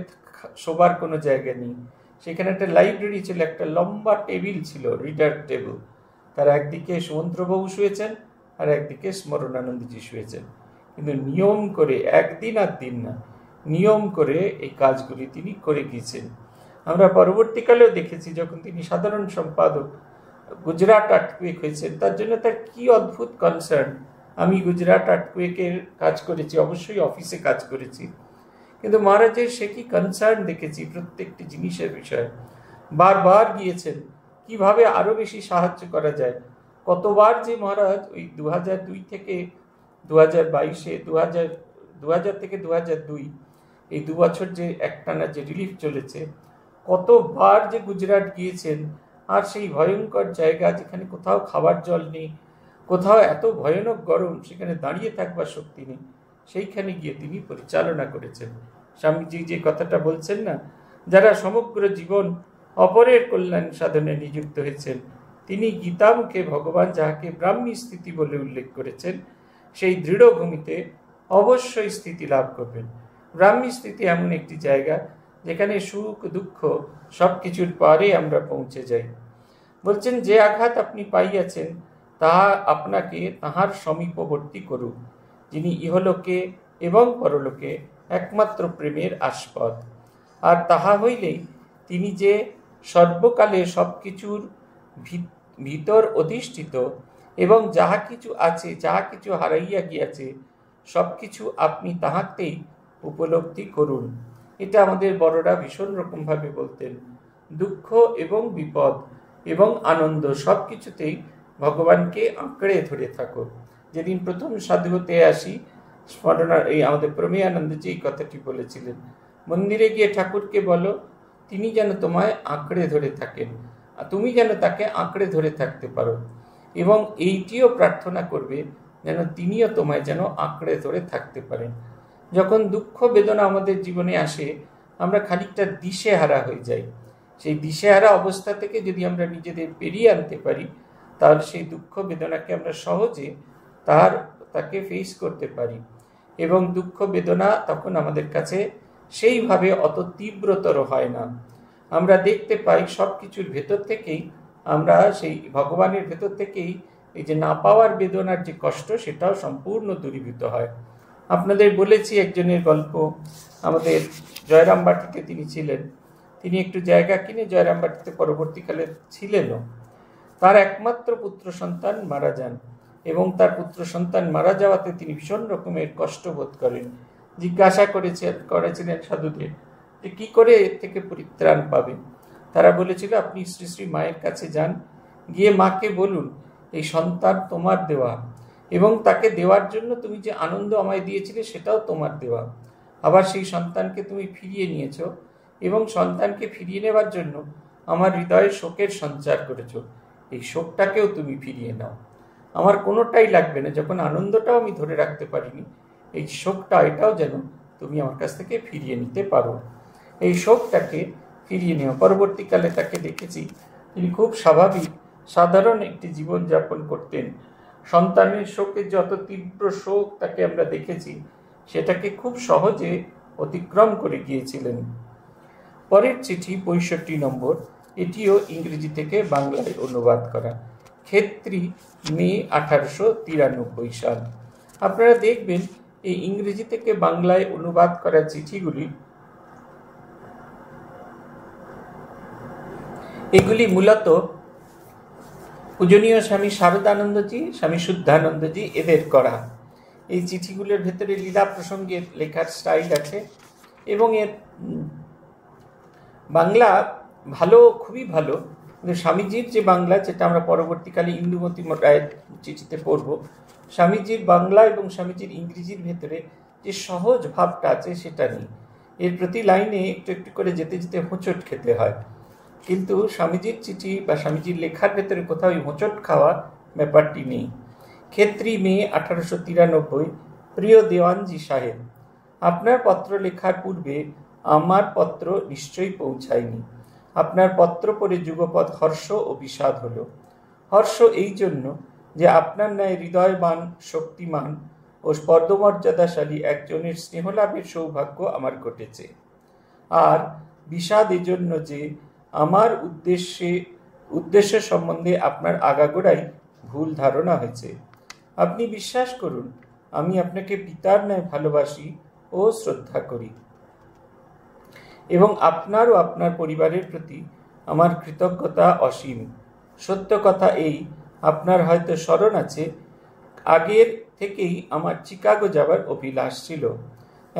শোবার কোনো জায়গা নেই সেখানে একটা লাইব্রেরি ছিল একটা লম্বা টেবিল ছিল রিডার টেবিল তার একদিকে সুমন্ত্রবাবু শুয়েছেন আর একদিকে স্মরণানন্দজি শুয়েছেন কিন্তু নিয়ম করে একদিন আর দিন না নিয়ম করে এই কাজগুলি তিনি করে গিয়েছেন আমরা পরবর্তীকালেও দেখেছি যখন তিনি সাধারণ সম্পাদক গুজরাট আটকুয়েক হয়েছেন তার জন্য তার কি অদ্ভুত কনসার্ন আমি গুজরাট আর্টকুয়েকের কাজ করেছি অবশ্যই অফিসে কাজ করেছি কিন্তু মহারাজের সে কি কনসার্ন দেখেছি প্রত্যেকটি জিনিসের বিষয়ে বারবার গিয়েছেন কিভাবে আরও বেশি সাহায্য করা যায় কতবার যে মহারাজ ওই দু দুই থেকে দু হাজার বাইশে দু হাজার দু হাজার থেকে দু হাজার দুই এই দু বছর যে একটানা যে রিলিফ চলেছে কতবার যে গুজরাট গিয়েছেন আর সেই ভয়ঙ্কর জায়গা যেখানে কোথাও খাবার জল নেই কোথাও এত ভয়ানক গরম সেখানে দাঁড়িয়ে থাকবার শক্তি নেই সেইখানে গিয়ে তিনি পরিচালনা করেছেন স্বামীজি যে কথাটা বলছেন না যারা সমগ্র জীবন অপরের কল্যাণ সাধনে নিযুক্ত হয়েছেন তিনি গীতামুখে ভগবান যাহাকে ব্রাহ্মী স্থিতি বলে উল্লেখ করেছেন সেই দৃঢ় ভূমিতে অবশ্যই স্থিতি লাভ করবেন ব্রাহ্মী স্থিতি এমন একটি জায়গা যেখানে সুখ দুঃখ সব কিছুর পরে আমরা পৌঁছে যাই বলছেন যে আঘাত আপনি পাইয়াছেন তাহা আপনাকে তাহার সমীপবর্তী করুক যিনি ইহলোকে এবং পরলোকে একমাত্র প্রেমের আস্পদ আর তাহা হইলেই তিনি যে সর্বকালে সব কিছুর ভিতর অধিষ্ঠিত এবং যাহা কিছু আছে যাহা কিছু হারাইয়া গিয়াছে সব কিছু আপনি তাহাতেই উপলব্ধি করুন এটা আমাদের বড়রা ভীষণ রকমভাবে বলতেন দুঃখ এবং বিপদ এবং আনন্দ সব কিছুতেই ভগবানকে আঁকড়ে ধরে থাকো যেদিন প্রথম সাধু হতে আসি স্মরণা এই আমাদের প্রমেয়ানন্দজি এই কথাটি বলেছিলেন মন্দিরে গিয়ে ঠাকুরকে বলো তিনি যেন তোমায় আঁকড়ে ধরে থাকেন আর তুমি যেন তাকে আঁকড়ে ধরে থাকতে পারো এবং এইটিও প্রার্থনা করবে যেন তিনিও তোমায় যেন আঁকড়ে ধরে থাকতে পারেন যখন দুঃখ বেদনা আমাদের জীবনে আসে আমরা খানিকটা দিশেহারা হয়ে যাই সেই দিশেহারা অবস্থা থেকে যদি আমরা নিজেদের পেরিয়ে আনতে পারি তার সেই দুঃখ বেদনাকে আমরা সহজে তার তাকে ফেস করতে পারি এবং দুঃখ বেদনা তখন আমাদের কাছে সেইভাবে অত তীব্রতর হয় না আমরা দেখতে পাই সব কিছুর ভেতর থেকেই আমরা সেই ভগবানের ভেতর থেকেই এই যে না পাওয়ার বেদনার যে কষ্ট সেটাও সম্পূর্ণ দূরীভূত হয় আপনাদের বলেছি একজনের গল্প আমাদের জয়রামবাটিতে তিনি ছিলেন তিনি একটু জায়গা কিনে জয়রামবাটিতে পরবর্তীকালে ছিলেনও তার একমাত্র পুত্র সন্তান মারা যান এবং তার পুত্র সন্তান মারা যাওয়াতে তিনি ভীষণ রকমের কষ্ট বোধ করেন জিজ্ঞাসা করেছেন করেছিলেন সাধুদের যে কী করে এর থেকে পরিত্রাণ পাবেন তারা বলেছিল আপনি শ্রী শ্রী মায়ের কাছে যান গিয়ে মাকে বলুন এই সন্তান তোমার দেওয়া এবং তাকে দেওয়ার জন্য তুমি যে আনন্দ আমায় দিয়েছিলে সেটাও তোমার দেওয়া আবার সেই সন্তানকে তুমি ফিরিয়ে নিয়েছ এবং সন্তানকে ফিরিয়ে নেবার জন্য আমার হৃদয়ে শোকের সঞ্চার করেছো এই শোকটাকেও তুমি ফিরিয়ে নাও আমার কোনোটাই লাগবে না যখন আনন্দটাও আমি ধরে রাখতে পারিনি এই শোকটা এটাও যেন তুমি আমার কাছ থেকে ফিরিয়ে নিতে পারো এই শোকটাকে ফিরিয়ে নেওয়া পরবর্তীকালে তাকে দেখেছি তিনি খুব স্বাভাবিক সাধারণ একটি জীবনযাপন করতেন সন্তানের শোকের যত তীব্র শোক তাকে আমরা দেখেছি সেটাকে খুব সহজে অতিক্রম করে গিয়েছিলেন পরের চিঠি পঁয়ষট্টি নম্বর এটিও ইংরেজি থেকে বাংলায় অনুবাদ করা ক্ষেত্রী মে আঠারোশো তিরানব্বই সাল আপনারা দেখবেন এই ইংরেজি থেকে বাংলায় অনুবাদ করা চিঠিগুলি এগুলি মূলত পূজনীয় স্বামী শারদানন্দজি স্বামী শুদ্ধানন্দজি এদের করা এই চিঠিগুলোর ভেতরে লীলা প্রসঙ্গের লেখার স্টাইল আছে এবং এর বাংলা ভালো খুবই ভালো কিন্তু স্বামীজির যে বাংলা যেটা আমরা পরবর্তীকালে ইন্দুমতি রায়ের চিঠিতে পড়ব স্বামীজির বাংলা এবং স্বামীজির ইংরেজির ভেতরে যে সহজ ভাবটা আছে সেটা নেই এর প্রতি লাইনে একটু একটু করে যেতে যেতে হোঁচট খেতে হয় কিন্তু স্বামীজির চিঠি বা স্বামীজির লেখার ভেতরে কোথাও হোঁচট খাওয়া ব্যাপারটি নেই ক্ষেত্রী মে আঠারোশো তিরানব্বই প্রিয় দেওয়ানজি সাহেব আপনার পত্র লেখার পূর্বে আমার পত্র নিশ্চয়ই পৌঁছায়নি আপনার পত্র পরে যুগপদ হর্ষ ও বিষাদ হল হর্ষ এই জন্য যে আপনার ন্যায় হৃদয়বান শক্তিমান ও পদমর্যাদাশালী একজনের স্নেহলাভের সৌভাগ্য আমার ঘটেছে আর বিষাদ এজন্য যে আমার উদ্দেশ্যে উদ্দেশ্য সম্বন্ধে আপনার আগাগোড়াই ভুল ধারণা হয়েছে আপনি বিশ্বাস করুন আমি আপনাকে পিতার ন্যায় ভালোবাসি ও শ্রদ্ধা করি এবং আপনার ও আপনার পরিবারের প্রতি আমার কৃতজ্ঞতা অসীম সত্য কথা এই আপনার হয়তো স্মরণ আছে আগের থেকেই আমার চিকাগো যাবার অভিলাষ ছিল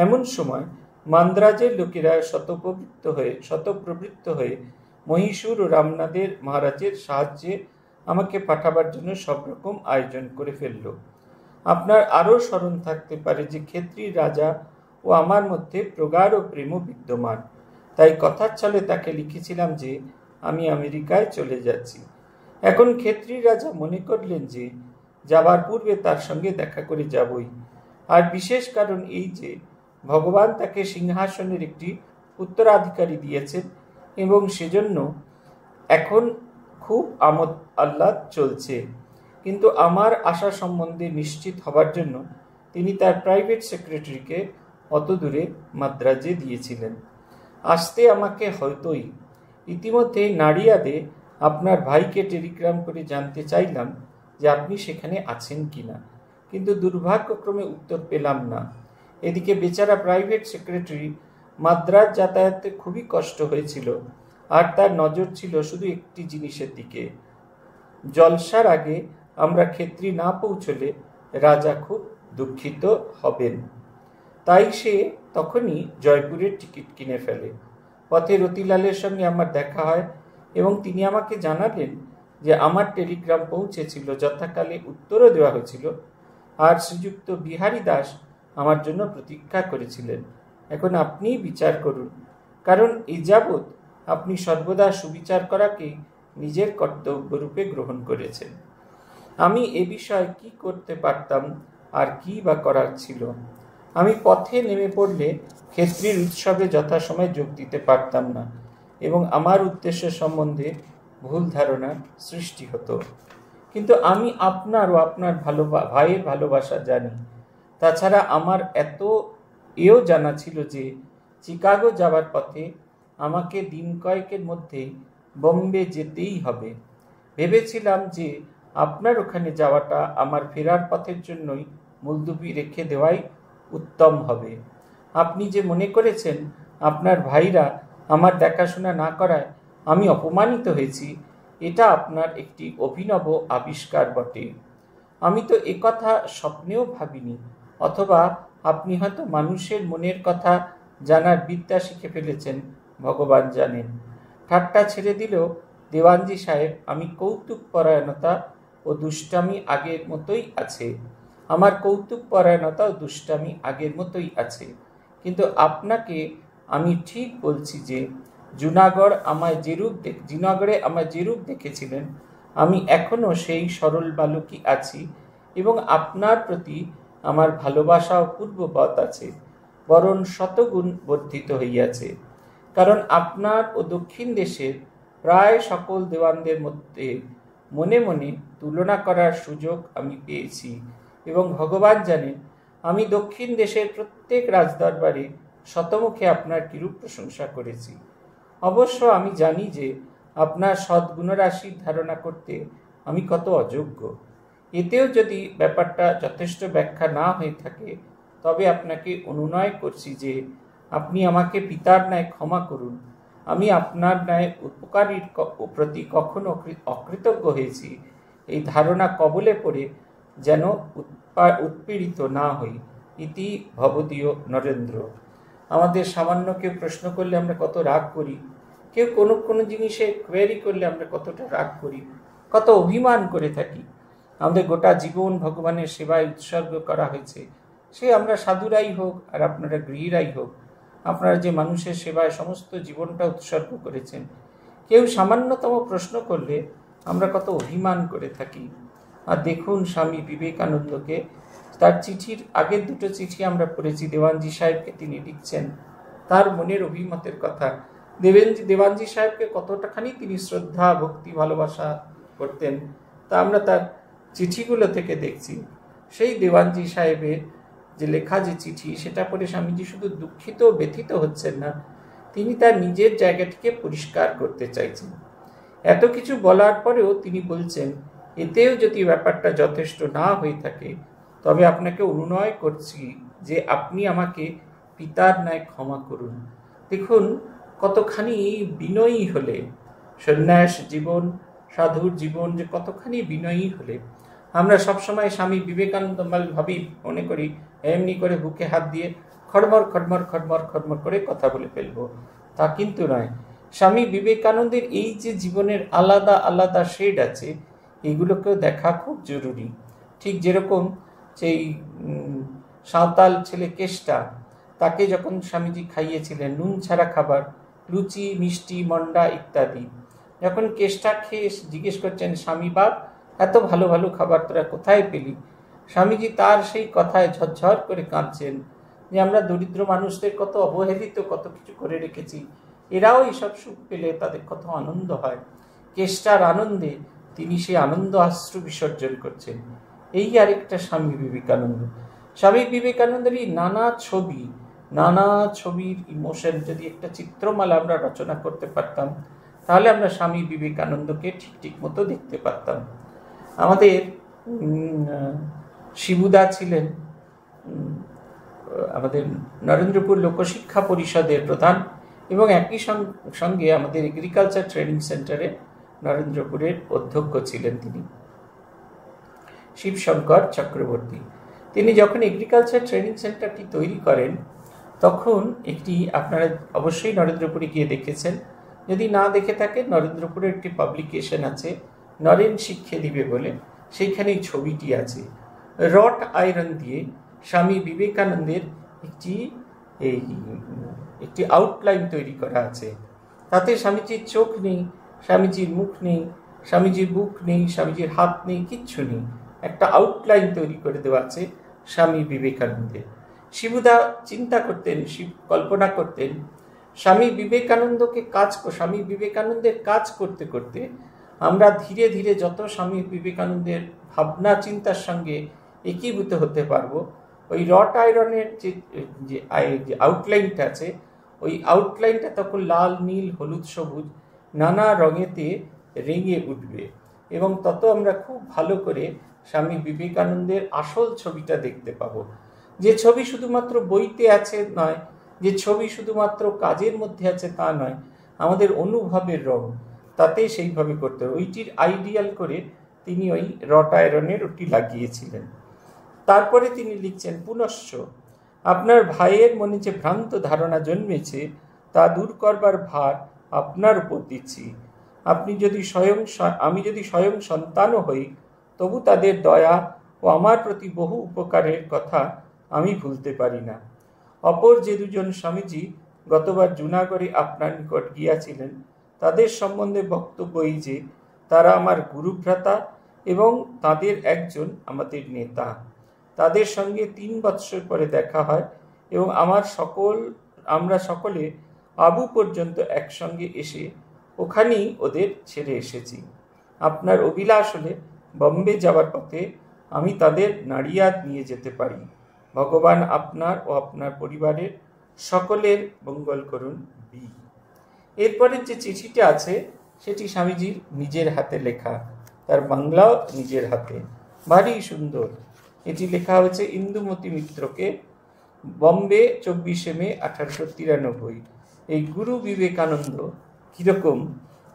এমন সময় মান্দ্রাজের লোকেরা শতপ্রবৃত্ত হয়ে শতপ্রবৃত্ত হয়ে মহীশূর ও রামনাদের মহারাজের সাহায্যে আমাকে পাঠাবার জন্য সব রকম আয়োজন করে ফেলল আপনার আরও স্মরণ থাকতে পারে যে ক্ষেত্রী রাজা ও আমার মধ্যে প্রগাঢ় প্রেম বিদ্যমান তাই কথার ছলে তাকে লিখেছিলাম যে আমি আমেরিকায় চলে যাচ্ছি এখন ক্ষেত্রী রাজা মনে করলেন যে যাবার পূর্বে তার সঙ্গে দেখা করে যাবই আর বিশেষ কারণ এই যে ভগবান তাকে সিংহাসনের একটি উত্তরাধিকারী দিয়েছেন এবং সেজন্য এখন খুব আমোদ আহ্লাদ চলছে কিন্তু আমার আশা সম্বন্ধে নিশ্চিত হবার জন্য তিনি তার প্রাইভেট সেক্রেটারিকে অত দূরে মাদ্রাজে দিয়েছিলেন আসতে আমাকে হয়তোই ইতিমধ্যে নাড়িয়াদে আপনার ভাইকে টেলিগ্রাম করে জানতে চাইলাম যে আপনি সেখানে আছেন কি না কিন্তু দুর্ভাগ্যক্রমে উত্তর পেলাম না এদিকে বেচারা প্রাইভেট সেক্রেটারি মাদ্রাজ যাতায়াতে খুবই কষ্ট হয়েছিল আর তার নজর ছিল শুধু একটি জিনিসের দিকে জলসার আগে আমরা ক্ষেত্রী না পৌঁছলে রাজা খুব দুঃখিত হবেন তাই সে তখনই জয়পুরের টিকিট কিনে ফেলে পথে রতিলালের সঙ্গে আমার দেখা হয় এবং তিনি আমাকে জানালেন যে আমার টেলিগ্রাম পৌঁছেছিল যথাকালে উত্তরও দেওয়া হয়েছিল আর শ্রীযুক্ত বিহারী দাস আমার জন্য প্রতীক্ষা করেছিলেন এখন আপনিই বিচার করুন কারণ এ যাবৎ আপনি সর্বদা সুবিচার করাকে নিজের কর্তব্যরূপে গ্রহণ করেছেন আমি এ বিষয়ে কি করতে পারতাম আর কি বা করার ছিল আমি পথে নেমে পড়লে ক্ষেত্রীর উৎসবে যথাসময়ে যোগ দিতে পারতাম না এবং আমার উদ্দেশ্য সম্বন্ধে ভুল ধারণা সৃষ্টি হতো কিন্তু আমি আপনার ও আপনার ভালো ভাইয়ের ভালোবাসা জানি তাছাড়া আমার এত এও জানা ছিল যে চিকাগো যাওয়ার পথে আমাকে দিন কয়েকের মধ্যে বোম্বে যেতেই হবে ভেবেছিলাম যে আপনার ওখানে যাওয়াটা আমার ফেরার পথের জন্যই মুলদুবি রেখে দেওয়াই উত্তম হবে আপনি যে মনে করেছেন আপনার ভাইরা আমার দেখাশোনা না করায় আমি অপমানিত হয়েছি এটা আপনার একটি অভিনব আবিষ্কার বটে আমি তো একথা স্বপ্নেও ভাবিনি অথবা আপনি হয়তো মানুষের মনের কথা জানার বিদ্যা শিখে ফেলেছেন ভগবান জানেন ঠাট্টা ছেড়ে দিলেও দেওয়ানজি সাহেব আমি কৌতুক পরায়ণতা ও দুষ্টামি আগের মতোই আছে আমার কৌতুক পরায়ণতা ও দুষ্টামি আগের মতোই আছে কিন্তু আপনাকে আমি ঠিক বলছি যে জুনাগড় আমায় যেরূপ দেখ জুনাগড়ে আমায় যেরূপ দেখেছিলেন আমি এখনও সেই সরল বালকই আছি এবং আপনার প্রতি আমার ভালোবাসা ও পূর্ববৎ আছে বরং শতগুণ বর্ধিত হইয়াছে কারণ আপনার ও দক্ষিণ দেশের প্রায় সকল দেওয়ানদের মধ্যে মনে মনে তুলনা করার সুযোগ আমি পেয়েছি এবং ভগবান জানেন আমি দক্ষিণ দেশের প্রত্যেক রাজদরবারে শতমুখে আপনার কিরূপ প্রশংসা করেছি অবশ্য আমি জানি যে আপনার সদ্গুণরাশির ধারণা করতে আমি কত অযোগ্য এতেও যদি ব্যাপারটা যথেষ্ট ব্যাখ্যা না হয়ে থাকে তবে আপনাকে অনুনয় করছি যে আপনি আমাকে পিতার ন্যায় ক্ষমা করুন আমি আপনার ন্যায় উপকারীর প্রতি কখনো অকৃতজ্ঞ হয়েছি এই ধারণা কবলে পড়ে যেন আর উৎপীড়িত না হই ইতি ভবতীয় নরেন্দ্র আমাদের সামান্য কেউ প্রশ্ন করলে আমরা কত রাগ করি কেউ কোনো কোনো জিনিসে কোয়ারি করলে আমরা কতটা রাগ করি কত অভিমান করে থাকি আমাদের গোটা জীবন ভগবানের সেবায় উৎসর্গ করা হয়েছে সে আমরা সাধুরাই হোক আর আপনারা গৃহীরাই হোক আপনারা যে মানুষের সেবায় সমস্ত জীবনটা উৎসর্গ করেছেন কেউ সামান্যতম প্রশ্ন করলে আমরা কত অভিমান করে থাকি আর দেখুন স্বামী বিবেকানন্দকে তার চিঠির আগের দুটো চিঠি আমরা পড়েছি দেওয়ানজি সাহেবকে তিনি লিখছেন তার মনের অভিমতের কথা দেবেনজি দেওয়ানজি সাহেবকে কতটাখানি তিনি শ্রদ্ধা ভক্তি ভালোবাসা করতেন তা আমরা তার চিঠিগুলো থেকে দেখছি সেই দেওয়ানজি সাহেবের যে লেখা যে চিঠি সেটা পড়ে স্বামীজি শুধু দুঃখিত ব্যথিত হচ্ছেন না তিনি তার নিজের জায়গাটিকে পরিষ্কার করতে চাইছেন এত কিছু বলার পরেও তিনি বলছেন এতেও যদি ব্যাপারটা যথেষ্ট না হয়ে থাকে তবে আপনাকে অনুনয় করছি যে আপনি আমাকে পিতার ন্যায় ক্ষমা করুন দেখুন কতখানি বিনয়ী হলে সন্ন্যাস জীবন সাধুর জীবন যে কতখানি বিনয়ী হলে আমরা সবসময় স্বামী বিবেকানন্দ ভাবি মনে করি এমনি করে বুকে হাত দিয়ে খড়মর খড়মর খড়মর খড়মর করে কথা বলে ফেলব তা কিন্তু নয় স্বামী বিবেকানন্দের এই যে জীবনের আলাদা আলাদা শেড আছে এগুলোকেও দেখা খুব জরুরি ঠিক যেরকম সেই সাঁওতাল ছেলে কেষ্টা তাকে যখন স্বামীজি খাইয়েছিলেন নুন ছাড়া খাবার লুচি মিষ্টি মন্ডা ইত্যাদি যখন কেষ্টা খেয়ে জিজ্ঞেস করছেন স্বামী বাপ এত ভালো ভালো খাবার তোরা কোথায় পেলি স্বামীজি তার সেই কথায় ঝরঝর করে কাঁদছেন যে আমরা দরিদ্র মানুষদের কত অবহেলিত কত কিছু করে রেখেছি এরাও এইসব সুখ পেলে তাদের কত আনন্দ হয় কেষ্টার আনন্দে তিনি সেই আনন্দ আশ্রু বিসর্জন করছেন এই আরেকটা স্বামী বিবেকানন্দ স্বামী বিবেকানন্দেরই নানা ছবি নানা ছবির ইমোশন যদি একটা চিত্রমালা আমরা রচনা করতে পারতাম তাহলে আমরা স্বামী বিবেকানন্দকে ঠিক ঠিক মতো দেখতে পারতাম আমাদের শিবুদা ছিলেন আমাদের নরেন্দ্রপুর লোকশিক্ষা পরিষদের প্রধান এবং একই সঙ্গে আমাদের এগ্রিকালচার ট্রেনিং সেন্টারে নরেন্দ্রপুরের অধ্যক্ষ ছিলেন তিনি শিবশঙ্কর চক্রবর্তী তিনি যখন এগ্রিকালচার ট্রেনিং সেন্টারটি তৈরি করেন তখন একটি আপনারা অবশ্যই নরেন্দ্রপুরে গিয়ে দেখেছেন যদি না দেখে থাকেন নরেন্দ্রপুরে একটি পাবলিকেশন আছে নরেন শিক্ষে দিবে বলে সেইখানেই ছবিটি আছে রট আয়রন দিয়ে স্বামী বিবেকানন্দের একটি এই একটি আউটলাইন তৈরি করা আছে তাতে স্বামীজির চোখ নেই স্বামীজির মুখ নেই স্বামীজির বুক নেই স্বামীজির হাত নেই কিচ্ছু নেই একটা আউটলাইন তৈরি করে দেওয়া আছে স্বামী বিবেকানন্দের শিবুদা চিন্তা করতেন শিব কল্পনা করতেন স্বামী বিবেকানন্দকে কাজ স্বামী বিবেকানন্দের কাজ করতে করতে আমরা ধীরে ধীরে যত স্বামী বিবেকানন্দের ভাবনা চিন্তার সঙ্গে একীভূত হতে পারবো ওই রট আয়রনের যে যে আউটলাইনটা আছে ওই আউটলাইনটা তখন লাল নীল হলুদ সবুজ নানা রঙেতে রেঙে উঠবে এবং তত আমরা খুব ভালো করে স্বামী বিবেকানন্দের আসল ছবিটা দেখতে পাব যে ছবি শুধুমাত্র বইতে আছে নয় যে ছবি শুধুমাত্র কাজের মধ্যে আছে তা নয় আমাদের অনুভবের রং তাতে সেইভাবে করতে হবে ওইটির আইডিয়াল করে তিনি ওই রট আয়রনের ওটি লাগিয়েছিলেন তারপরে তিনি লিখছেন পুনশ্চ আপনার ভাইয়ের মনে যে ভ্রান্ত ধারণা জন্মেছে তা দূর করবার ভার আপনার উপর দিচ্ছি আপনি যদি স্বয়ং আমি যদি স্বয়ং সন্তানও হই তবু তাদের দয়া ও আমার প্রতি বহু উপকারের কথা আমি ভুলতে পারি না অপর যে দুজন স্বামীজি গতবার জুনাগড়ে আপনার নিকট গিয়াছিলেন তাদের সম্বন্ধে বক্তব্য এই যে তারা আমার গুরুভ্রাতা এবং তাদের একজন আমাদের নেতা তাদের সঙ্গে তিন বৎসর পরে দেখা হয় এবং আমার সকল আমরা সকলে আবু পর্যন্ত একসঙ্গে এসে ওখানেই ওদের ছেড়ে এসেছি আপনার অভিলাষ হলে বম্বে যাওয়ার পথে আমি তাদের নাড়িয়াত নিয়ে যেতে পারি ভগবান আপনার ও আপনার পরিবারের সকলের মঙ্গল করুন বি এরপরের যে চিঠিটা আছে সেটি স্বামীজির নিজের হাতে লেখা তার বাংলাও নিজের হাতে ভারী সুন্দর এটি লেখা হয়েছে ইন্দুমতি মিত্রকে বম্বে চব্বিশে মে আঠারোশো তিরানব্বই এই গুরু বিবেকানন্দ কীরকম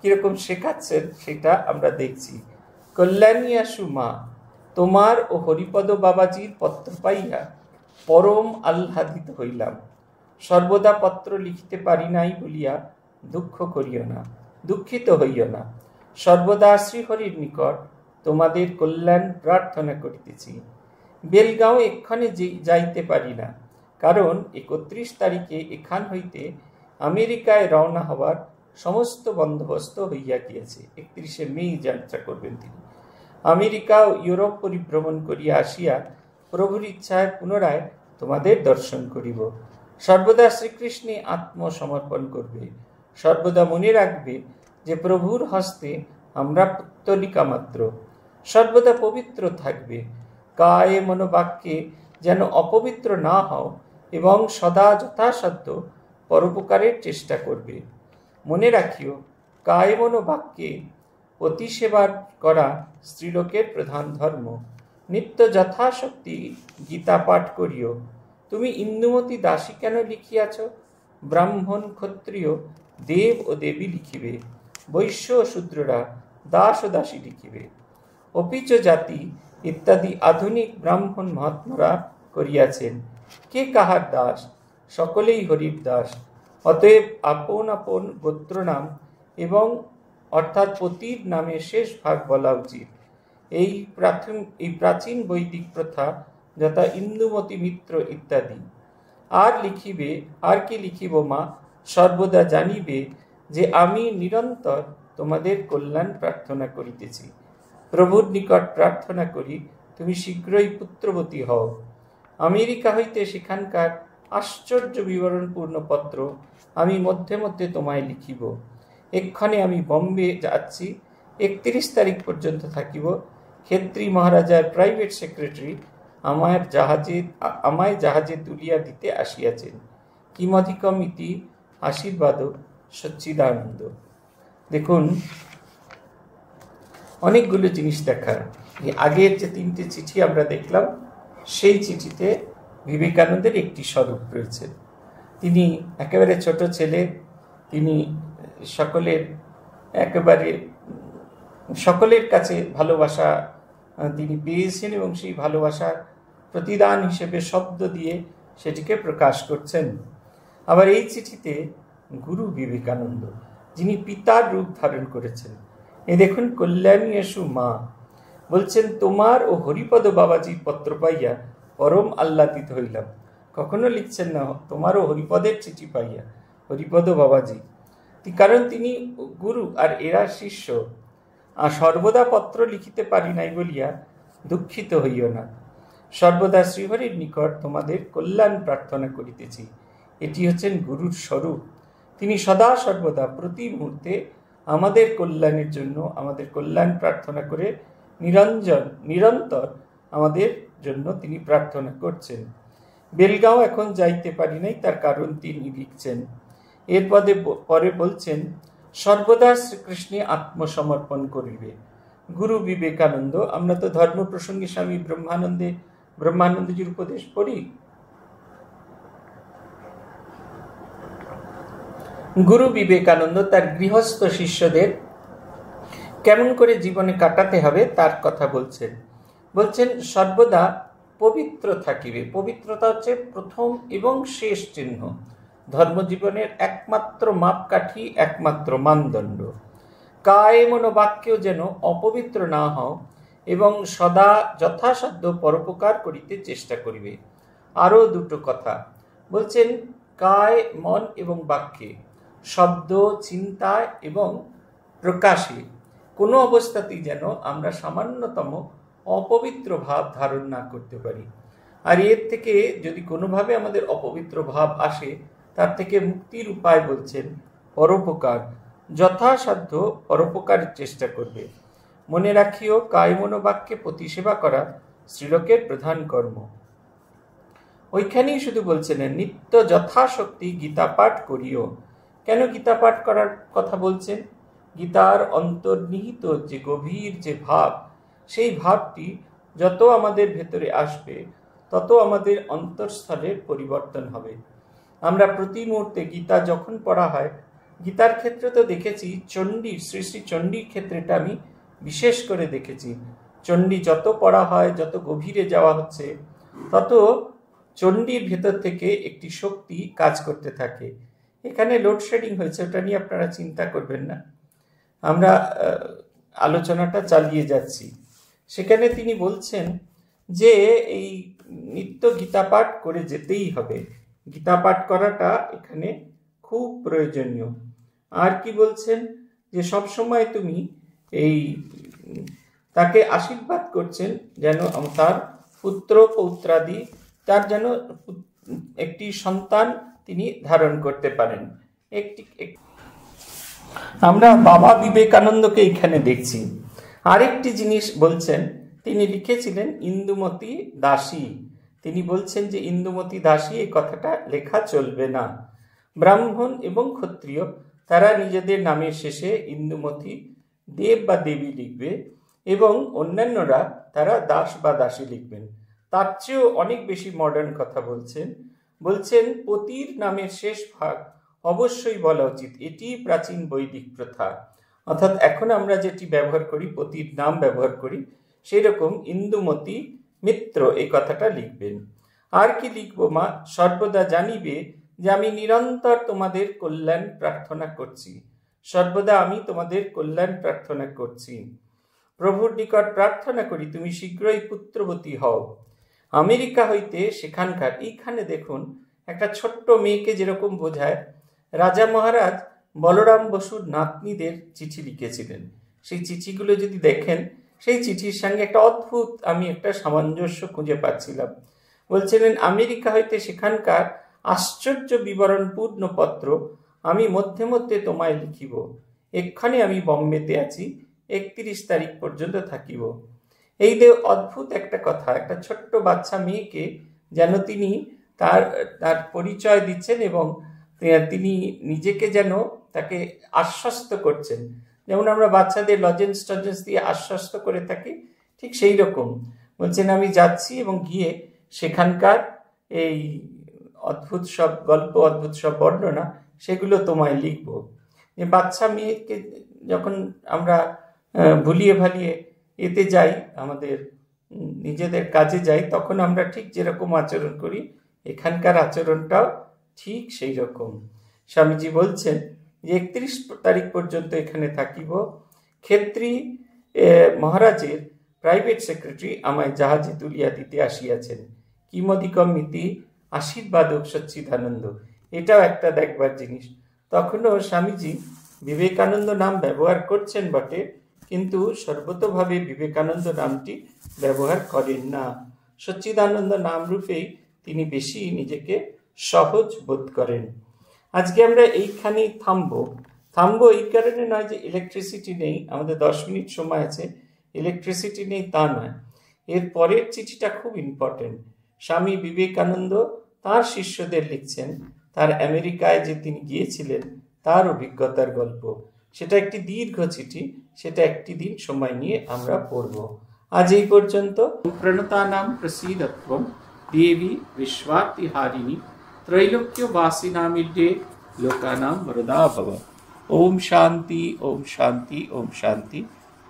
কীরকম শেখাচ্ছেন সেটা আমরা দেখছি কল্যাণী আসু মা তোমার ও হরিপদ বাবাজির পত্র পাইয়া পরম আহ্লাদিত হইলাম সর্বদা পত্র লিখিতে পারি নাই বলিয়া দুঃখ করিও না দুঃখিত হইও না সর্বদা শ্রীহরির নিকট তোমাদের কল্যাণ প্রার্থনা করিতেছি বেলগাঁও এক্ষণে যাইতে পারি না কারণ একত্রিশ তারিখে এখান হইতে আমেরিকায় রওনা হওয়ার সমস্ত বন্দোবস্ত হইয়া গিয়েছে একত্রিশে মে যাত্রা করবেন তিনি আমেরিকা ও ইউরোপ পরিভ্রমণ করিয়া আসিয়া প্রভুর ইচ্ছায় পুনরায় তোমাদের দর্শন করিব সর্বদা শ্রীকৃষ্ণে আত্মসমর্পণ করবে সর্বদা মনে রাখবে যে প্রভুর হস্তে আমরা পুত্তলিকা মাত্র সর্বদা পবিত্র থাকবে কায়ে মনোবাক্যে যেন অপবিত্র না হও এবং সদা যথাসাধ্য পরোপকারের চেষ্টা করবে মনে রাখিও কায়মন মন বাক্যে অতিসেবার করা স্ত্রীলোকের প্রধান ধর্ম নিত্য যথাশক্তি গীতা পাঠ করিও তুমি ইন্দুমতী দাসী কেন লিখিয়াছ ব্রাহ্মণ ক্ষত্রিয় দেব ও দেবী লিখিবে বৈশ্য ও শূদ্ররা দাস ও দাসী লিখিবে অপিচ জাতি ইত্যাদি আধুনিক ব্রাহ্মণ মহাত্মারা করিয়াছেন কে কাহার দাস সকলেই হরির দাস অতএব আপন আপন গোত্রনাম এবং অর্থাৎ পতির নামে শেষ ভাগ বলা উচিত এই প্রাথম এই প্রাচীন বৈদিক প্রথা যথা ইন্দুমতি মিত্র ইত্যাদি আর লিখিবে আর কি লিখিব মা সর্বদা জানিবে যে আমি নিরন্তর তোমাদের কল্যাণ প্রার্থনা করিতেছি প্রভুর নিকট প্রার্থনা করি তুমি শীঘ্রই পুত্রবতী হও আমেরিকা হইতে সেখানকার আশ্চর্য বিবরণপূর্ণ পত্র আমি মধ্যে মধ্যে তোমায় লিখিব এক্ষণে আমি বম্বে যাচ্ছি একত্রিশ তারিখ পর্যন্ত থাকিব ক্ষেত্রী মহারাজার প্রাইভেট সেক্রেটারি আমার জাহাজে আমায় জাহাজে তুলিয়া দিতে আসিয়াছেন কিমধিকম ইতি আশীর্বাদ সচ্চিদানন্দ দেখুন অনেকগুলো জিনিস দেখার আগের যে তিনটে চিঠি আমরা দেখলাম সেই চিঠিতে বিবেকানন্দের একটি স্বরূপ রয়েছে তিনি একেবারে ছোট ছেলে তিনি সকলের একেবারে সকলের কাছে ভালোবাসা তিনি পেয়েছেন এবং সেই ভালোবাসার প্রতিদান হিসেবে শব্দ দিয়ে সেটিকে প্রকাশ করছেন আবার এই চিঠিতে গুরু বিবেকানন্দ যিনি পিতার রূপ ধারণ করেছেন এ দেখুন কল্যাণী এসু মা বলছেন তোমার ও হরিপদ বাবাজির পত্র পাইয়া পরম আহ্লাদিত হইলাম কখনো লিখছেন না তোমারও হরিপদের চিঠি পাইয়া হরিপদ বাবাজি কারণ তিনি গুরু আর এরা শিষ্য আর সর্বদা পত্র লিখিতে পারি নাই বলিয়া দুঃখিত হইও না সর্বদা শ্রীহরির নিকট তোমাদের কল্যাণ প্রার্থনা করিতেছি এটি হচ্ছেন গুরুর স্বরূপ তিনি সদা সর্বদা প্রতি মুহূর্তে আমাদের কল্যাণের জন্য আমাদের কল্যাণ প্রার্থনা করে নিরঞ্জন নিরন্তর আমাদের জন্য তিনি প্রার্থনা করছেন বেলগাঁও এখন যাইতে পারি নাই তার কারণ তিনি লিখছেন এরপদে পরে বলছেন সর্বদা শ্রীকৃষ্ণে আত্মসমর্পণ করিবে গুরু বিবেকানন্দ আমরা তো ধর্ম প্রসঙ্গে স্বামী ব্রহ্মানন্দে ব্রহ্মানন্দজির উপদেশ পড়ি গুরু বিবেকানন্দ তার গৃহস্থ শিষ্যদের কেমন করে জীবনে কাটাতে হবে তার কথা বলছেন বলছেন সর্বদা পবিত্র থাকিবে পবিত্রতা হচ্ছে প্রথম এবং শেষ চিহ্ন ধর্মজীবনের একমাত্র মাপকাঠি একমাত্র মানদণ্ড কায় মনোবাক্যেও যেন অপবিত্র না হও এবং সদা যথাসাধ্য পরোপকার করিতে চেষ্টা করিবে আরও দুটো কথা বলছেন কায় মন এবং বাক্যে শব্দ চিন্তা এবং প্রকাশে কোনো অবস্থাতেই যেন আমরা সামান্যতম অপবিত্র ভাব ধারণ না করতে পারি আর এর থেকে যদি কোনোভাবে আমাদের অপবিত্র ভাব আসে তার থেকে মুক্তির উপায় বলছেন পরোপকার যথাসাধ্য পরোপকারের চেষ্টা করবে মনে রাখিও কায় মনোবাক্যে প্রতিসেবা করা শ্রীলোকের প্রধান কর্ম ওইখানেই শুধু বলছেন নিত্য যথাশক্তি গীতা পাঠ করিও কেন গীতা পাঠ করার কথা বলছেন গীতার অন্তর্নিহিত যে গভীর যে ভাব সেই ভাবটি যত আমাদের ভেতরে আসবে তত আমাদের অন্তঃস্থলের পরিবর্তন হবে আমরা প্রতি মুহূর্তে গীতা যখন পড়া হয় গীতার ক্ষেত্রে তো দেখেছি চণ্ডী শ্রী শ্রী চণ্ডীর ক্ষেত্রেটা আমি বিশেষ করে দেখেছি চণ্ডী যত পড়া হয় যত গভীরে যাওয়া হচ্ছে তত চণ্ডীর ভেতর থেকে একটি শক্তি কাজ করতে থাকে এখানে লোডশেডিং হয়েছে ওটা নিয়ে আপনারা চিন্তা করবেন না আমরা আলোচনাটা চালিয়ে যাচ্ছি সেখানে তিনি বলছেন যে এই নিত্য গীতাপাঠ করে যেতেই হবে গীতাপাঠ করাটা এখানে খুব প্রয়োজনীয় আর কি বলছেন যে সবসময় তুমি এই তাকে আশীর্বাদ করছেন যেন তার পুত্র পৌত্রাদি তার যেন একটি সন্তান তিনি ধারণ করতে পারেন একটি আমরা বাবা বিবেকানন্দকে এখানে দেখছি আরেকটি জিনিস বলছেন তিনি লিখেছিলেন ইন্দুমতি দাসী তিনি বলছেন যে ইন্দুমতি দাসী এই কথাটা লেখা চলবে না ব্রাহ্মণ এবং ক্ষত্রিয় তারা নিজেদের নামের শেষে ইন্দুমতি দেব বা দেবী লিখবে এবং অন্যান্যরা তারা দাস বা দাসী লিখবেন তার চেয়েও অনেক বেশি মডার্ন কথা বলছেন বলছেন পতির নামের শেষ ভাগ অবশ্যই বলা উচিত এটি প্রাচীন বৈদিক প্রথা অর্থাৎ এখন আমরা যেটি ব্যবহার করি পতির নাম ব্যবহার করি সেই রকম ইন্দুমতি মিত্র এই কথাটা লিখবেন আর কি লিখব মা সর্বদা জানিবে যে আমি নিরন্তর তোমাদের কল্যাণ প্রার্থনা করছি সর্বদা আমি তোমাদের কল্যাণ প্রার্থনা করছি প্রভুর নিকট প্রার্থনা করি তুমি শীঘ্রই পুত্রবতী হও আমেরিকা হইতে সেখানকার এইখানে দেখুন একটা ছোট্ট মেয়েকে যেরকম বোঝায় রাজা মহারাজ বলরাম বসুর নাতনিদের চিঠি লিখেছিলেন সেই চিঠিগুলো যদি দেখেন সেই চিঠির সঙ্গে একটা অদ্ভুত আমি একটা সামঞ্জস্য খুঁজে পাচ্ছিলাম বলছিলেন আমেরিকা হইতে সেখানকার আশ্চর্য বিবরণপূর্ণ পত্র আমি মধ্যে মধ্যে তোমায় লিখিব এক্ষণে আমি বম্বেতে আছি একত্রিশ তারিখ পর্যন্ত থাকিব এই দেব অদ্ভুত একটা কথা একটা ছোট্ট বাচ্চা মেয়েকে যেন তিনি তার তার পরিচয় দিচ্ছেন এবং তিনি নিজেকে যেন তাকে আশ্বস্ত করছেন যেমন আমরা বাচ্চাদের লজেন্স টজেন্স দিয়ে আশ্বস্ত করে থাকি ঠিক সেই রকম বলছেন আমি যাচ্ছি এবং গিয়ে সেখানকার এই অদ্ভুত সব গল্প অদ্ভুত সব বর্ণনা সেগুলো তোমায় লিখব যে বাচ্চা মেয়েকে যখন আমরা ভুলিয়ে ভালিয়ে এতে যাই আমাদের নিজেদের কাজে যাই তখন আমরা ঠিক যেরকম আচরণ করি এখানকার আচরণটাও ঠিক সেই রকম স্বামীজি বলছেন একত্রিশ তারিখ পর্যন্ত এখানে থাকিব ক্ষেত্রী মহারাজের প্রাইভেট সেক্রেটারি আমায় জাহাজে তুলিয়া দিতে আসিয়াছেন কিমদিকম মিতি আশীর্বাদক সচ্চিদানন্দ এটাও একটা দেখবার জিনিস তখনও স্বামীজি বিবেকানন্দ নাম ব্যবহার করছেন বটে কিন্তু সর্বতভাবে বিবেকানন্দ নামটি ব্যবহার করেন না সচ্চিদানন্দ নামরূপেই তিনি বেশি নিজেকে সহজ বোধ করেন আজকে আমরা এইখানেই থামবো থামবো এই কারণে নয় যে ইলেকট্রিসিটি নেই আমাদের দশ মিনিট সময় আছে ইলেকট্রিসিটি নেই তা নয় এর পরের চিঠিটা খুব ইম্পর্টেন্ট স্বামী বিবেকানন্দ তার শিষ্যদের লিখছেন তার আমেরিকায় যে তিনি গিয়েছিলেন তার অভিজ্ঞতার গল্প সেটা একটি দীর্ঘ চিঠি সেটা একটি দিন সময় নিয়ে আমরা পড়ব আজ এই পর্যন্ত প্রণতা নাম প্রসীদত্ব দেবী বিশ্বার্থী হারিণী त्रैलोक्यवासिनामिड्ये लोकानां वरदा भव ओम शांति ओम शांति ओम शांति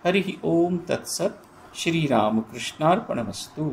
हरि ओम तत्सत श्री राम कृष्णार्पणमस्तु